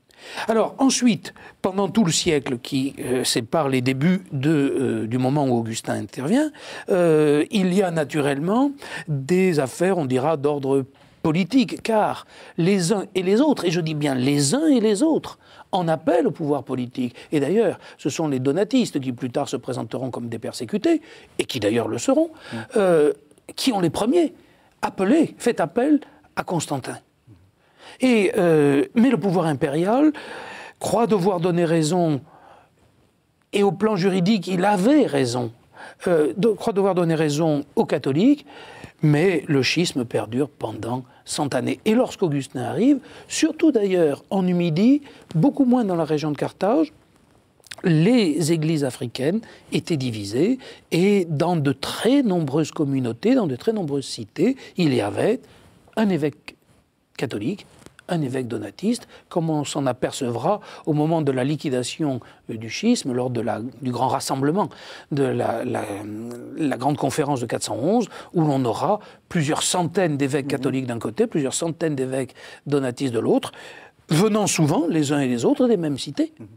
C: Alors ensuite, pendant tout le siècle qui euh, sépare les débuts euh, du moment où Augustin intervient, il y a naturellement des affaires, on dira, d'ordre politique, car les uns et les autres, et je dis bien les uns et les autres, en appel au pouvoir politique. Et d'ailleurs, ce sont les donatistes qui plus tard se présenteront comme des persécutés, et qui d'ailleurs le seront, mm. euh, qui ont les premiers appelé, fait appel à Constantin. Et, euh, mais le pouvoir impérial croit devoir donner raison, et au plan juridique, il avait raison, euh, croit devoir donner raison aux catholiques, mais le schisme perdure pendant cent années. Et lorsqu'Augustin arrive, surtout d'ailleurs en Numidie, beaucoup moins dans la région de Carthage, les églises africaines étaient divisées et dans de très nombreuses communautés, dans de très nombreuses cités, il y avait un évêque catholique, un évêque donatiste, comme on s'en apercevra au moment de la liquidation euh, du schisme, lors de la, du grand rassemblement de la, la grande conférence de 411, où l'on aura plusieurs centaines d'évêques mhm. catholiques d'un côté, plusieurs centaines d'évêques donatistes de l'autre, venant souvent les uns et les autres des mêmes cités. Mhm.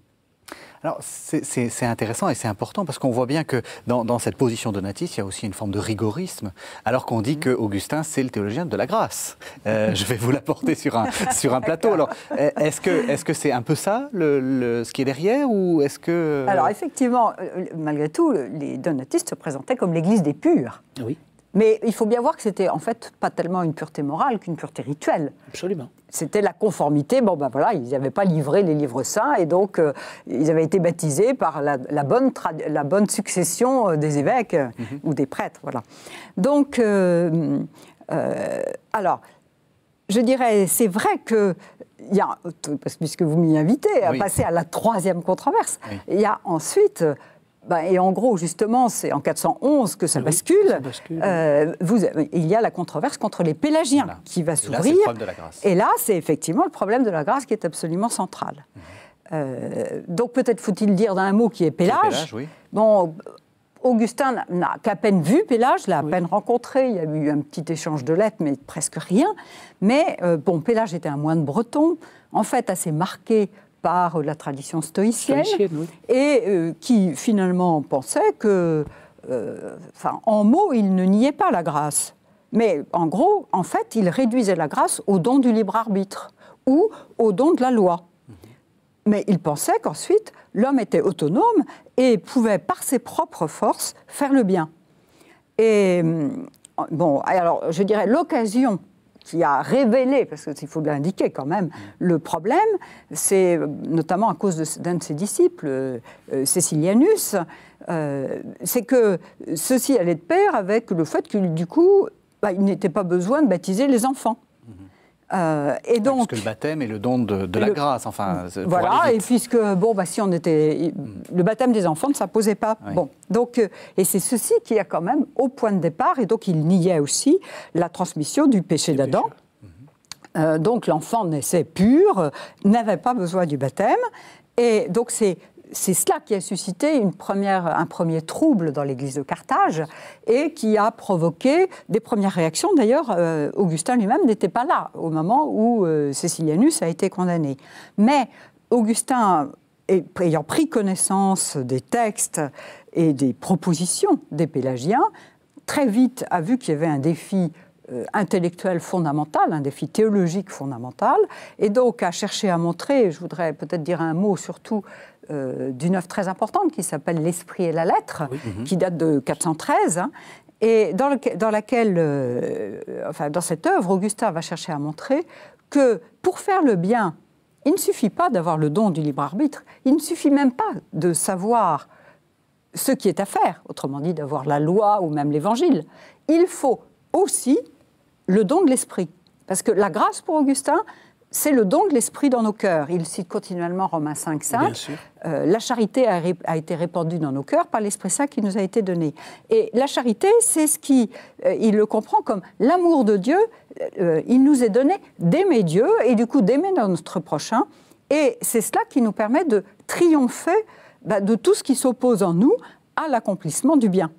A: Alors c'est intéressant et c'est important parce qu'on voit bien que dans, cette position donatiste, il y a aussi une forme de rigorisme, alors qu'on dit mm. que Augustin c'est le théologien de la grâce. Euh, je vais vous l'apporter sur un, sur un plateau. Alors est-ce que c'est un peu ça ce qui est derrière ou est-ce que... Alors
B: effectivement, euh, malgré tout, les donatistes se présentaient comme l'Église des purs. Oui. Mais il faut bien voir que c'était en fait pas tellement une pureté morale qu'une pureté rituelle. Absolument. C'était la conformité. Bon, ben voilà, ils n'avaient pas livré les livres saints et donc euh, ils avaient été baptisés par la, bonne, succession euh, des évêques euh, mhm. ou des prêtres. Voilà. Donc, alors, je dirais, c'est vrai que y a, puisque vous m'y invitez, à passer à la troisième controverse. Il y a ensuite bah, et en gros, justement, c'est en 411 que ça ah bascule. Euh, vous, il y a la controverse contre les pélagiens qui va s'ouvrir. Et là, c'est effectivement le problème de la grâce qui est absolument central. Mhm. Euh, donc peut-être faut-il dire d'un mot qui est Pélage. Bon, Augustin n'a qu'à peine vu Pélage, l'a à peine rencontré. Il y a eu un petit échange de lettres, mais presque rien. Mais euh, bon, Pélage était un moine breton, en fait assez marqué par euh, la tradition stoïcienne, et euh, qui finalement pensait que, euh, en mots, il ne niait pas la grâce. Mais en gros, en fait, il réduisait la grâce au don du libre arbitre ou au don de la loi. Mhm. Mais il pensait qu'ensuite, l'homme était autonome et pouvait, par ses propres forces, faire le bien. Et hum, bon, alors je dirais l'occasion qui a révélé, parce qu'il faut indiquer quand même, le problème, c'est euh, notamment à cause d'un de, ses disciples, euh, euh, euh, c'est que ceci allait de pair avec le fait que du coup, bah, il n'était pas besoin de baptiser les enfants. Euh,
A: – Parce et donc, le baptême est le don de, la grâce, enfin. Voilà,
B: et puisque bon, bah, si on était hmm. le baptême des enfants ne s'imposait pas. Bon, donc euh, et c'est ceci qui a quand même au point de départ, et donc il niait aussi la transmission du péché d'Adam. Hmm. Euh, donc l'enfant naissait pur, n'avait pas besoin du baptême, et donc c'est c'est cela qui a suscité un premier trouble dans l'église de Carthage et qui a provoqué des premières réactions. D'ailleurs, euh, Augustin lui-même n'était pas là au moment où euh, Cécilianus a été condamné. Mais Augustin, ayant pris connaissance des textes et des propositions des Pélagiens, très vite a vu qu'il y avait un défi euh, intellectuel fondamental, un défi théologique fondamental, et donc à chercher à montrer, je voudrais peut-être dire un mot surtout euh, d'une œuvre très importante qui s'appelle L'Esprit et la Lettre, mhm. qui date de 413, hein, et dans, laquelle, euh, enfin, dans cette œuvre, Augustin va chercher à montrer que pour faire le bien, il ne suffit pas d'avoir le don du libre arbitre, il ne suffit même pas de savoir ce qui est à faire, autrement dit d'avoir la loi ou même l'évangile. Il faut aussi le don de l'esprit. Parce que la grâce pour Augustin, c'est le don de l'esprit dans nos cœurs. Il cite continuellement Romains 5, 5. Euh, la charité a, été répandue dans nos cœurs par l'Esprit Saint qui nous a été donné. Et la charité, c'est ce qui, euh, il le comprend comme l'amour de Dieu. Euh, il nous est donné d'aimer Dieu et du coup d'aimer notre prochain. Et c'est cela qui nous permet de triompher bah, de tout ce qui s'oppose en nous à l'accomplissement du bien.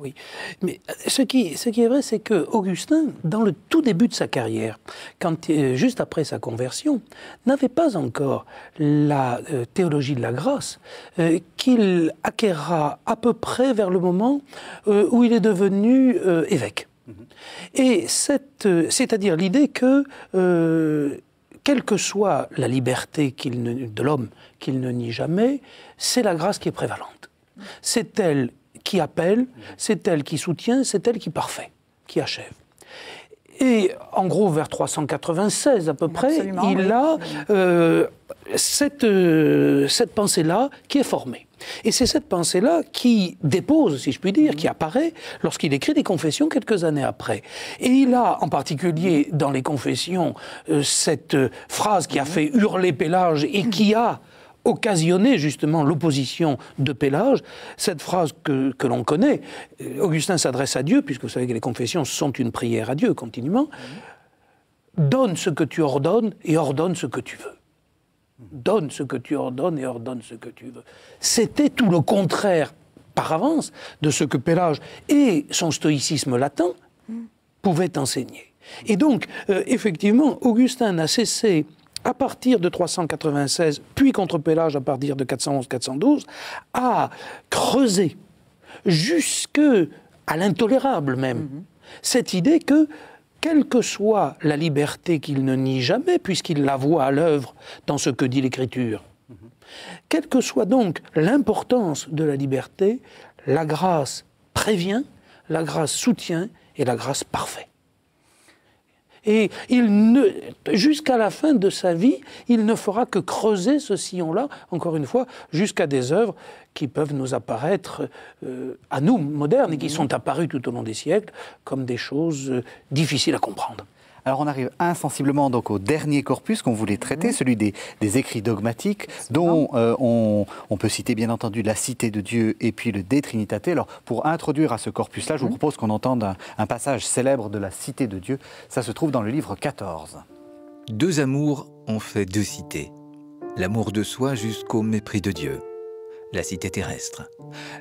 C: Oui, mais euh, ce qui, est vrai, c'est que Augustin, dans le tout début de sa carrière, quand, euh, juste après sa conversion, n'avait pas encore la euh, théologie de la grâce qu'il acquérera à peu près vers le moment où il est devenu évêque. Mm-hmm. Et c'est-à-dire l'idée que quelle que soit la liberté de l'homme qu'il ne nie jamais, c'est la grâce qui est prévalente. Mm-hmm. C'est elle qui appelle, c'est elle qui soutient, c'est elle qui parfait, qui achève. Et en gros, vers 396 à peu près, il a euh, euh, cette, pensée-là qui est formée. Et c'est cette pensée-là qui dépose, si je puis dire, qui apparaît lorsqu'il écrit des confessions quelques années après. Et il a, en particulier dans les confessions, euh, cette phrase qui a fait hurler Pélage et qui a occasionner justement l'opposition de Pélage, cette phrase que, l'on connaît, euh, Augustin s'adresse à Dieu, puisque vous savez que les confessions sont une prière à Dieu continuellement, donne ce que tu ordonnes et ordonne ce que tu veux. Donne ce que tu ordonnes et ordonne ce que tu veux. C'était tout le contraire, par avance, de ce que Pélage et son stoïcisme latin pouvaient enseigner. Et donc, euh, effectivement, Augustin n'a cessé à partir de 396, puis contre-pélage à partir de 411-412, a creusé jusque à l'intolérable même mhm. cette idée que quelle que soit la liberté qu'il ne nie jamais, puisqu'il la voit à l'œuvre dans ce que dit l'Écriture, mhm. quelle que soit donc l'importance de la liberté, la grâce prévient, la grâce soutient et la grâce parfait. Et jusqu'à la fin de sa vie, il ne fera que creuser ce sillon-là, encore une fois, jusqu'à des œuvres qui peuvent nous apparaître euh, à nous, modernes, et
A: qui mm-hmm. sont apparues tout au long des siècles, comme des choses euh, difficiles à comprendre. Alors on arrive insensiblement donc au dernier corpus qu'on voulait traiter, celui des, écrits dogmatiques, dont euh, on, peut citer bien entendu la Cité de Dieu et puis le De Alors pour introduire à ce corpus-là, je vous propose qu'on entende un, un passage célèbre de la Cité de Dieu. Ça se trouve dans le livre 14.
D: Deux amours ont fait deux cités. L'amour de soi jusqu'au mépris de Dieu, la cité terrestre.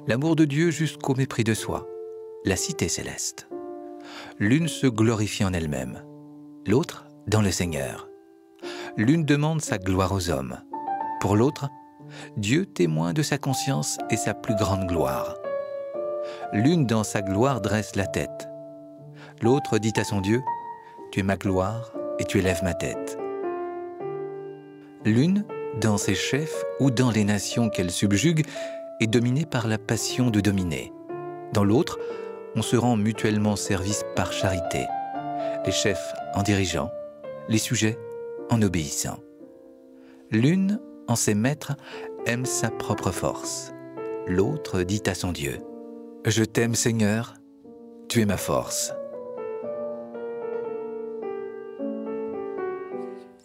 D: L'amour de Dieu jusqu'au mépris de soi, la cité céleste. L'une se glorifie en elle-même, l'autre dans le Seigneur. L'une demande sa gloire aux hommes. Pour l'autre, Dieu témoin de sa conscience et sa plus grande gloire. L'une dans sa gloire dresse la tête. L'autre dit à son Dieu, « Tu es ma gloire et tu élèves ma tête. » L'une, dans ses chefs ou dans les nations qu'elle subjugue, est dominée par la passion de dominer. Dans l'autre, on se rend mutuellement service par charité les chefs en dirigeant, les sujets en obéissant. L'une, en ses maîtres, aime sa propre force. L'autre dit à son Dieu, « Je t'aime Seigneur, tu es ma force. »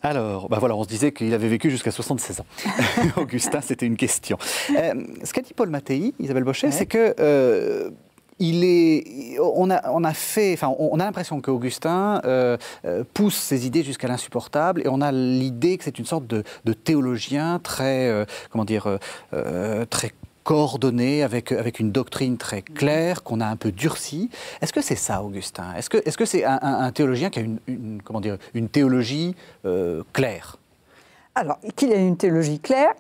A: Alors, bah voilà, on se disait qu'il avait vécu jusqu'à 76 ans. Augustin, c'était une question. Euh, ce qu'a dit Paul Mattei, Isabelle Bochet, c'est que... Euh, on a, fait, enfin, on a l'impression qu'Augustin euh, euh, pousse ses idées jusqu'à l'insupportable, et on a l'idée que c'est une sorte de, théologien très, euh, comment dire, très coordonné, avec, avec une doctrine très mhm. claire, qu'on a un peu durci. Est-ce que c'est ça, Augustin Est-ce que c'est -ce que un, théologien qui a une, comment dire, une théologie claire Alors, qu'il ait une théologie claire,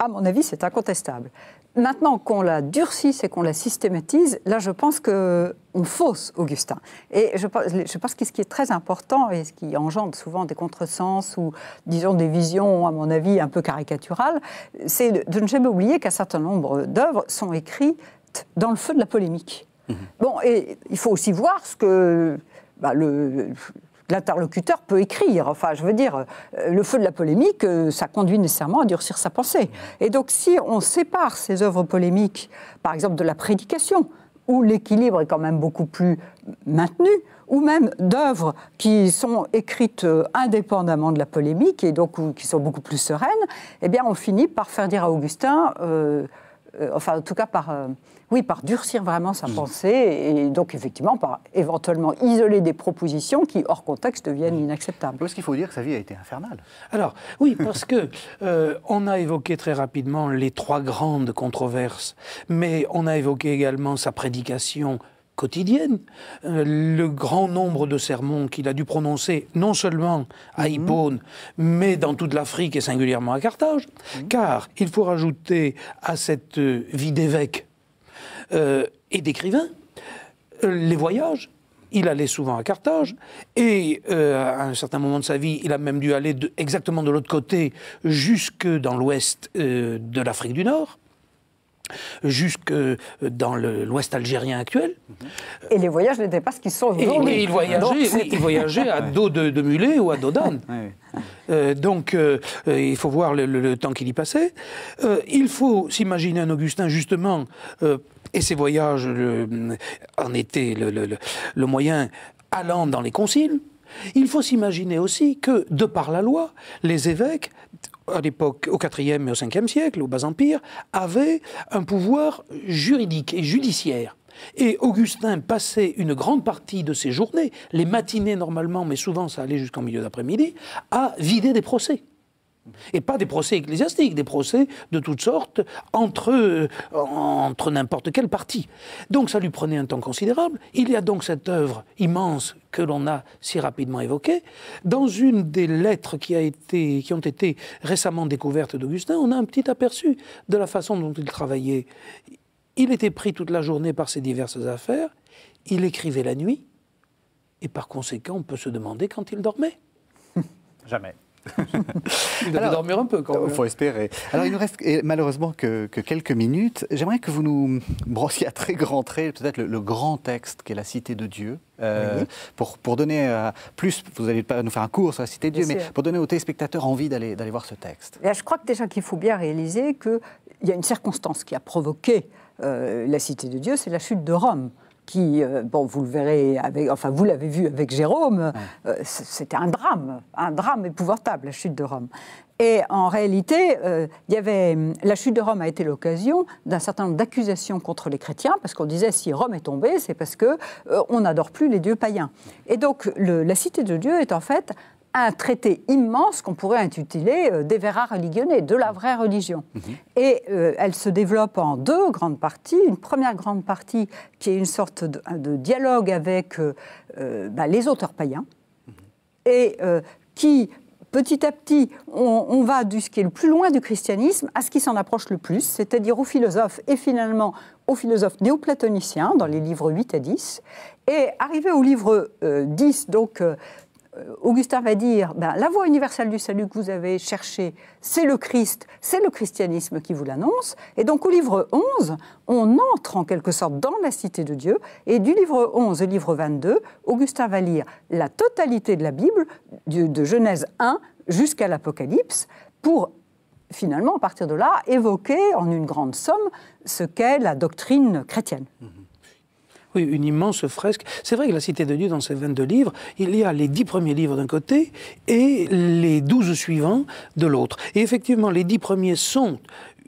B: à mon avis, c'est incontestable maintenant qu'on la durcisse et qu'on la systématise, là, je pense qu'on fausse Augustin. Et je, je pense que ce qui est très important et ce qui engendre souvent des contresens ou, disons, des visions, à mon avis, un peu caricaturales, c'est de ne jamais oublier qu'un certain nombre d'œuvres sont écrites dans le feu de la polémique. Mmh. Bon, et il faut aussi voir ce que bah, le, l'interlocuteur peut écrire. Enfin, je veux dire, euh, le feu de la polémique, euh, ça conduit nécessairement à durcir sa pensée. Et donc, si on sépare ces œuvres polémiques, par exemple, de la prédication, où l'équilibre est quand même beaucoup plus maintenu, ou même d'œuvres qui sont écrites euh, indépendamment de la polémique et donc qui sont beaucoup plus sereines, eh bien, on finit par faire dire à Augustin, enfin, en tout cas, par. Oui, par durcir vraiment sa mm. pensée et donc effectivement par éventuellement isoler des propositions qui, hors contexte, deviennent mm. inacceptables.
C: Est-ce qu'il faut dire que sa vie a été infernale. Alors, oui, parce que euh, on a évoqué très rapidement les trois grandes controverses, mais on a évoqué également sa prédication quotidienne, euh, le grand nombre de sermons qu'il a dû prononcer, non seulement à mmh. Hippone, mais dans toute l'Afrique et singulièrement à Carthage, mm-hmm. car il faut rajouter à cette euh, vie d'évêque euh, et d'écrivains. Euh, les voyages, il allait souvent à Carthage, et euh, à un certain moment de sa vie, il a même dû aller exactement de l'autre côté, jusque dans l'ouest de l'Afrique du Nord jusque euh, dans l'ouest algérien actuel.
B: Et les voyages n'étaient pas ce qu'ils sont aujourd'hui. ils voyageaient, à
C: dos de, de, mulet ou à dos d'âne. Euh, donc, euh, il faut voir le, temps qu'il y passait. il faut s'imaginer un Augustin, justement, et ses voyages en étaient le, moyen allant dans les conciles. Il faut s'imaginer aussi que, de par la loi, les évêques à l'époque, au IVe et au 5e siècle, au Bas-Empire, avait un pouvoir juridique et judiciaire. Et Augustin passait une grande partie de ses journées, les matinées normalement, mais souvent ça allait jusqu'en milieu d'après-midi, à vider des procès. Et pas des procès ecclésiastiques, des procès de toutes sortes entre, euh, entre n'importe quelle partie. Donc ça lui prenait un temps considérable. Il y a donc cette œuvre immense que l'on a si rapidement évoquée. Dans une des lettres qui, a été, qui ont été récemment découvertes d'Augustin, on a un petit aperçu de la façon dont il travaillait. Il était pris toute la journée par ses diverses affaires, il écrivait la nuit, et par conséquent, on peut se demander quand il dormait.
A: Jamais. – Il va dormir un peu quand même. Il faut espérer. Alors il nous reste malheureusement que, quelques minutes. J'aimerais que vous nous brossiez à très grand trait peut-être le, grand texte qu'est la Cité de Dieu. Euh, pour, pour donner euh, plus, vous n'allez pas nous faire un cours sur la Cité de Dieu, mais pour donner aux téléspectateurs envie d'aller voir ce texte.
B: Là, je crois que déjà qu'il faut bien réaliser qu'il y a une circonstance qui a provoqué euh, la Cité de Dieu, c'est la chute de Rome qui, euh, bon, vous le verrez, avec, enfin, vous l'avez vu avec Jérôme, euh, c'était un drame, un drame épouvantable, la chute de Rome. Et en réalité, euh, il y avait, la chute de Rome a été l'occasion d'un certain nombre d'accusations contre les chrétiens, parce qu'on disait si Rome est tombée, c'est parce que n'adore plus les dieux païens. Et donc la cité de Dieu est en fait un traité immense qu'on pourrait intituler euh, Des Vera religionnais de la vraie religion. Mhm. Et euh, elle se développe en deux grandes parties. Une première grande partie qui est une sorte de, dialogue avec euh, bah, les auteurs païens mhm. et qui petit à petit, on, va du ce qui est le plus loin du christianisme à ce qui s'en approche le plus, c'est-à-dire aux philosophes et finalement aux philosophes néoplatoniciens dans les livres 8 à 10. Et arrivé au livre 10, donc euh, Augustin va dire, ben, la voie universelle du salut que vous avez cherchée, c'est le Christ, c'est le christianisme qui vous l'annonce. Et donc au livre 11, on entre en quelque sorte dans la cité de Dieu. Et du livre 11 au livre 22, Augustin va lire la totalité de la Bible, de Genèse 1 jusqu'à l'Apocalypse, pour finalement, à partir de là,
C: évoquer en une grande somme ce qu'est la doctrine chrétienne. Mm-hmm. Oui, une immense fresque. C'est vrai que la Cité de Dieu, dans ses 22 livres, il y a les 10 premiers livres d'un côté et les 12 suivants de l'autre. Et effectivement, les 10 premiers sont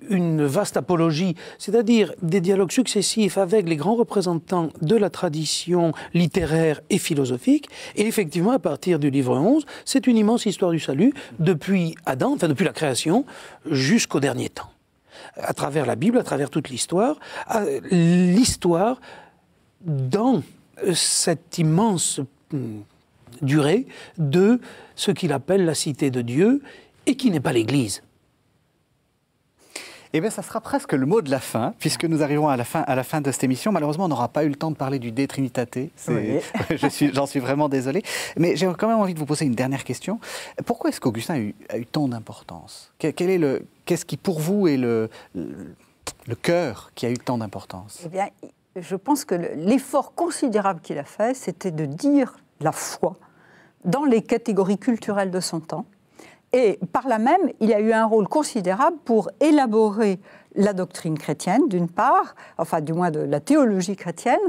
C: une vaste apologie, c'est-à-dire des dialogues successifs avec les grands représentants de la tradition littéraire et philosophique. Et effectivement, à partir du livre 11, c'est une immense histoire du salut, depuis Adam, enfin depuis la création, jusqu'au dernier temps. À travers la Bible, à travers toute l'histoire, l'histoire dans cette immense mm, durée de
A: ce qu'il appelle la cité de Dieu et qui n'est pas l'Église. Eh bien, ça sera presque le mot de la fin, puisque nous arrivons à la fin, à la fin de cette émission. Malheureusement, on n'aura pas eu le temps de parler du De Trinitate. Oui. J'en suis, vraiment désolé. Mais j'ai quand même envie de vous poser une dernière question. Pourquoi est-ce qu'Augustin a, eu, tant d'importance Qu'est-ce qui, pour vous, est le, le, cœur qui a eu tant d'importance eh
B: je pense que l'effort considérable qu'il a fait, c'était de dire la foi dans les catégories culturelles de son temps. Et par là même, il a eu un rôle considérable pour élaborer la doctrine chrétienne, d'une part, enfin du moins de la théologie chrétienne,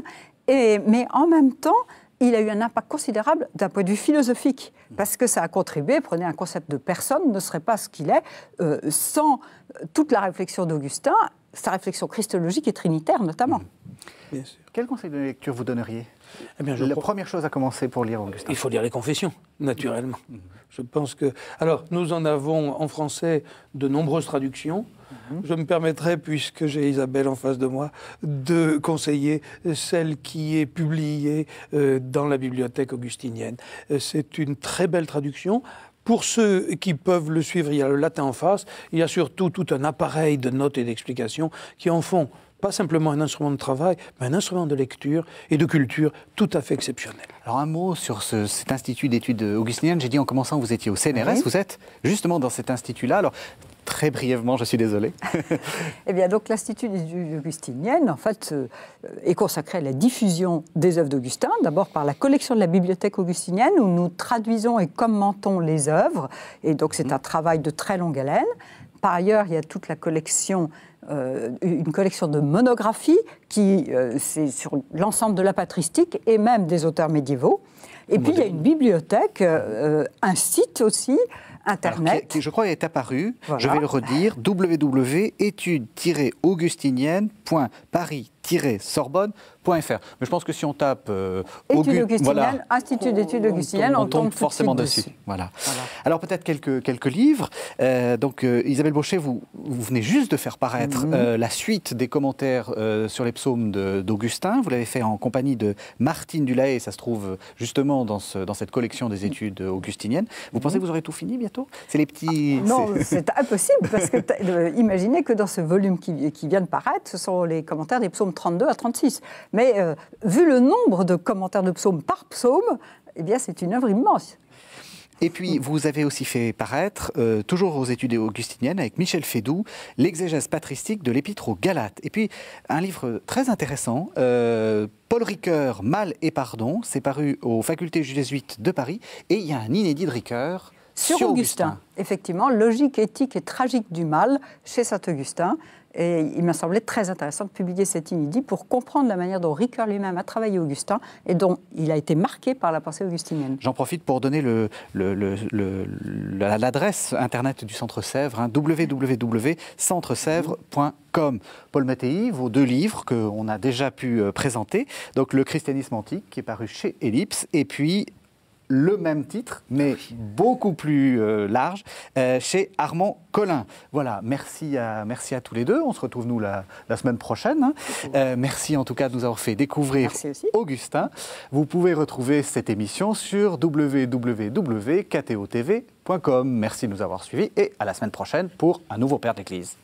B: mais en même temps, il a eu un impact considérable d'un point de vue philosophique, parce que ça a contribué, prenez un concept de personne, ne serait pas ce qu'il est, euh, sans toute la réflexion d'Augustin, sa réflexion christologique et trinitaire notamment.
A: Quel conseil de lecture vous donneriez eh bien, La première chose à commencer pour lire Augustin. Il faut lire les confessions, naturellement. Mm-hmm.
C: Je pense que. Alors, nous en avons en français de nombreuses traductions. Mm-hmm. Je me permettrai, puisque j'ai Isabelle en face de moi, de conseiller celle qui est publiée euh, dans la bibliothèque augustinienne. Euh, c'est une très belle traduction, pour ceux qui peuvent le suivre, il y a le latin en face, il y a surtout tout un appareil de notes et d'explications qui en font pas simplement un instrument de travail, mais un instrument de lecture
A: et de culture tout à fait exceptionnel. Alors un mot sur cet institut d'études augustiniennes. J'ai dit en commençant, vous étiez au CNRS, vous êtes justement dans cet institut-là. Alors très brièvement, je suis désolé.
B: – eh bien, donc l'Institut augustiniennes, en fait, euh, est consacré à la diffusion des œuvres d'Augustin, d'abord par la collection de la bibliothèque augustinienne, où nous traduisons et commentons les œuvres, et donc c'est mmh. un travail de très longue haleine. Par ailleurs, il y a toute la collection euh, une collection de monographies qui euh, c'est sur l'ensemble de la patristique et même des auteurs médiévaux. Et puis, il y a une bibliothèque, euh, un
A: site aussi, Internet. qui, je crois, est apparu, je vais le redire, www.études-augustinienne.paris-sorbonne .fr. Mais je pense que si on tape euh,
B: Institut d'études augustiniennes, on, tombe, forcément dessus.
A: Voilà. Alors peut-être quelques, quelques livres. Euh, donc euh, Isabelle Baucher, vous, vous venez juste de faire paraître mhm. euh, la suite des commentaires sur les psaumes d'Augustin. Vous l'avez fait en compagnie de Martine Dulaé, ça se trouve justement dans, ce, dans cette collection des études augustiniennes. Vous pensez mhm. que vous aurez tout fini bientôt C'est les petits... Ah, non, c'est impossible, parce que imaginez que
B: dans ce volume qui, qui vient de paraître, ce sont les commentaires des psaumes 32 à 36. Mais euh, vu le nombre de commentaires de psaumes par psaume, eh bien, c'est une œuvre immense. Et puis,
A: vous avez aussi fait paraître, euh, toujours aux études augustiniennes, avec Michel Fédoux, l'exégèse patristique de l'épître aux Galates. Et puis, un livre très intéressant, euh, Paul Ricoeur, Mal et Pardon, c'est paru aux facultés jésuites de Paris, et il y a un inédit de Ricoeur. Sur, Augustin. effectivement, logique, éthique et tragique du mal chez Saint Augustin.
B: Et il m'a semblé très intéressant de publier cet inédit pour comprendre la manière dont Ricoeur lui-même a travaillé
A: Augustin et dont il a été marqué par la pensée augustinienne. J'en profite pour donner l'adresse le, le, internet du Centre Sèvres, hein, www.centresèvres.com. Paul Mattei, vos deux livres qu'on a déjà pu euh, présenter, donc Le christianisme antique qui est paru chez Ellipse et puis le même titre, mais ah beaucoup plus euh, large, euh, chez Armand Collin. Voilà, merci à, merci à tous les deux. On se retrouve, nous, la, semaine prochaine. Hein. Euh, merci en tout cas de nous avoir fait découvrir Augustin. Vous pouvez retrouver cette émission sur www.ktotv.com. Merci de nous avoir suivis et à la semaine prochaine pour un nouveau Père d'Église.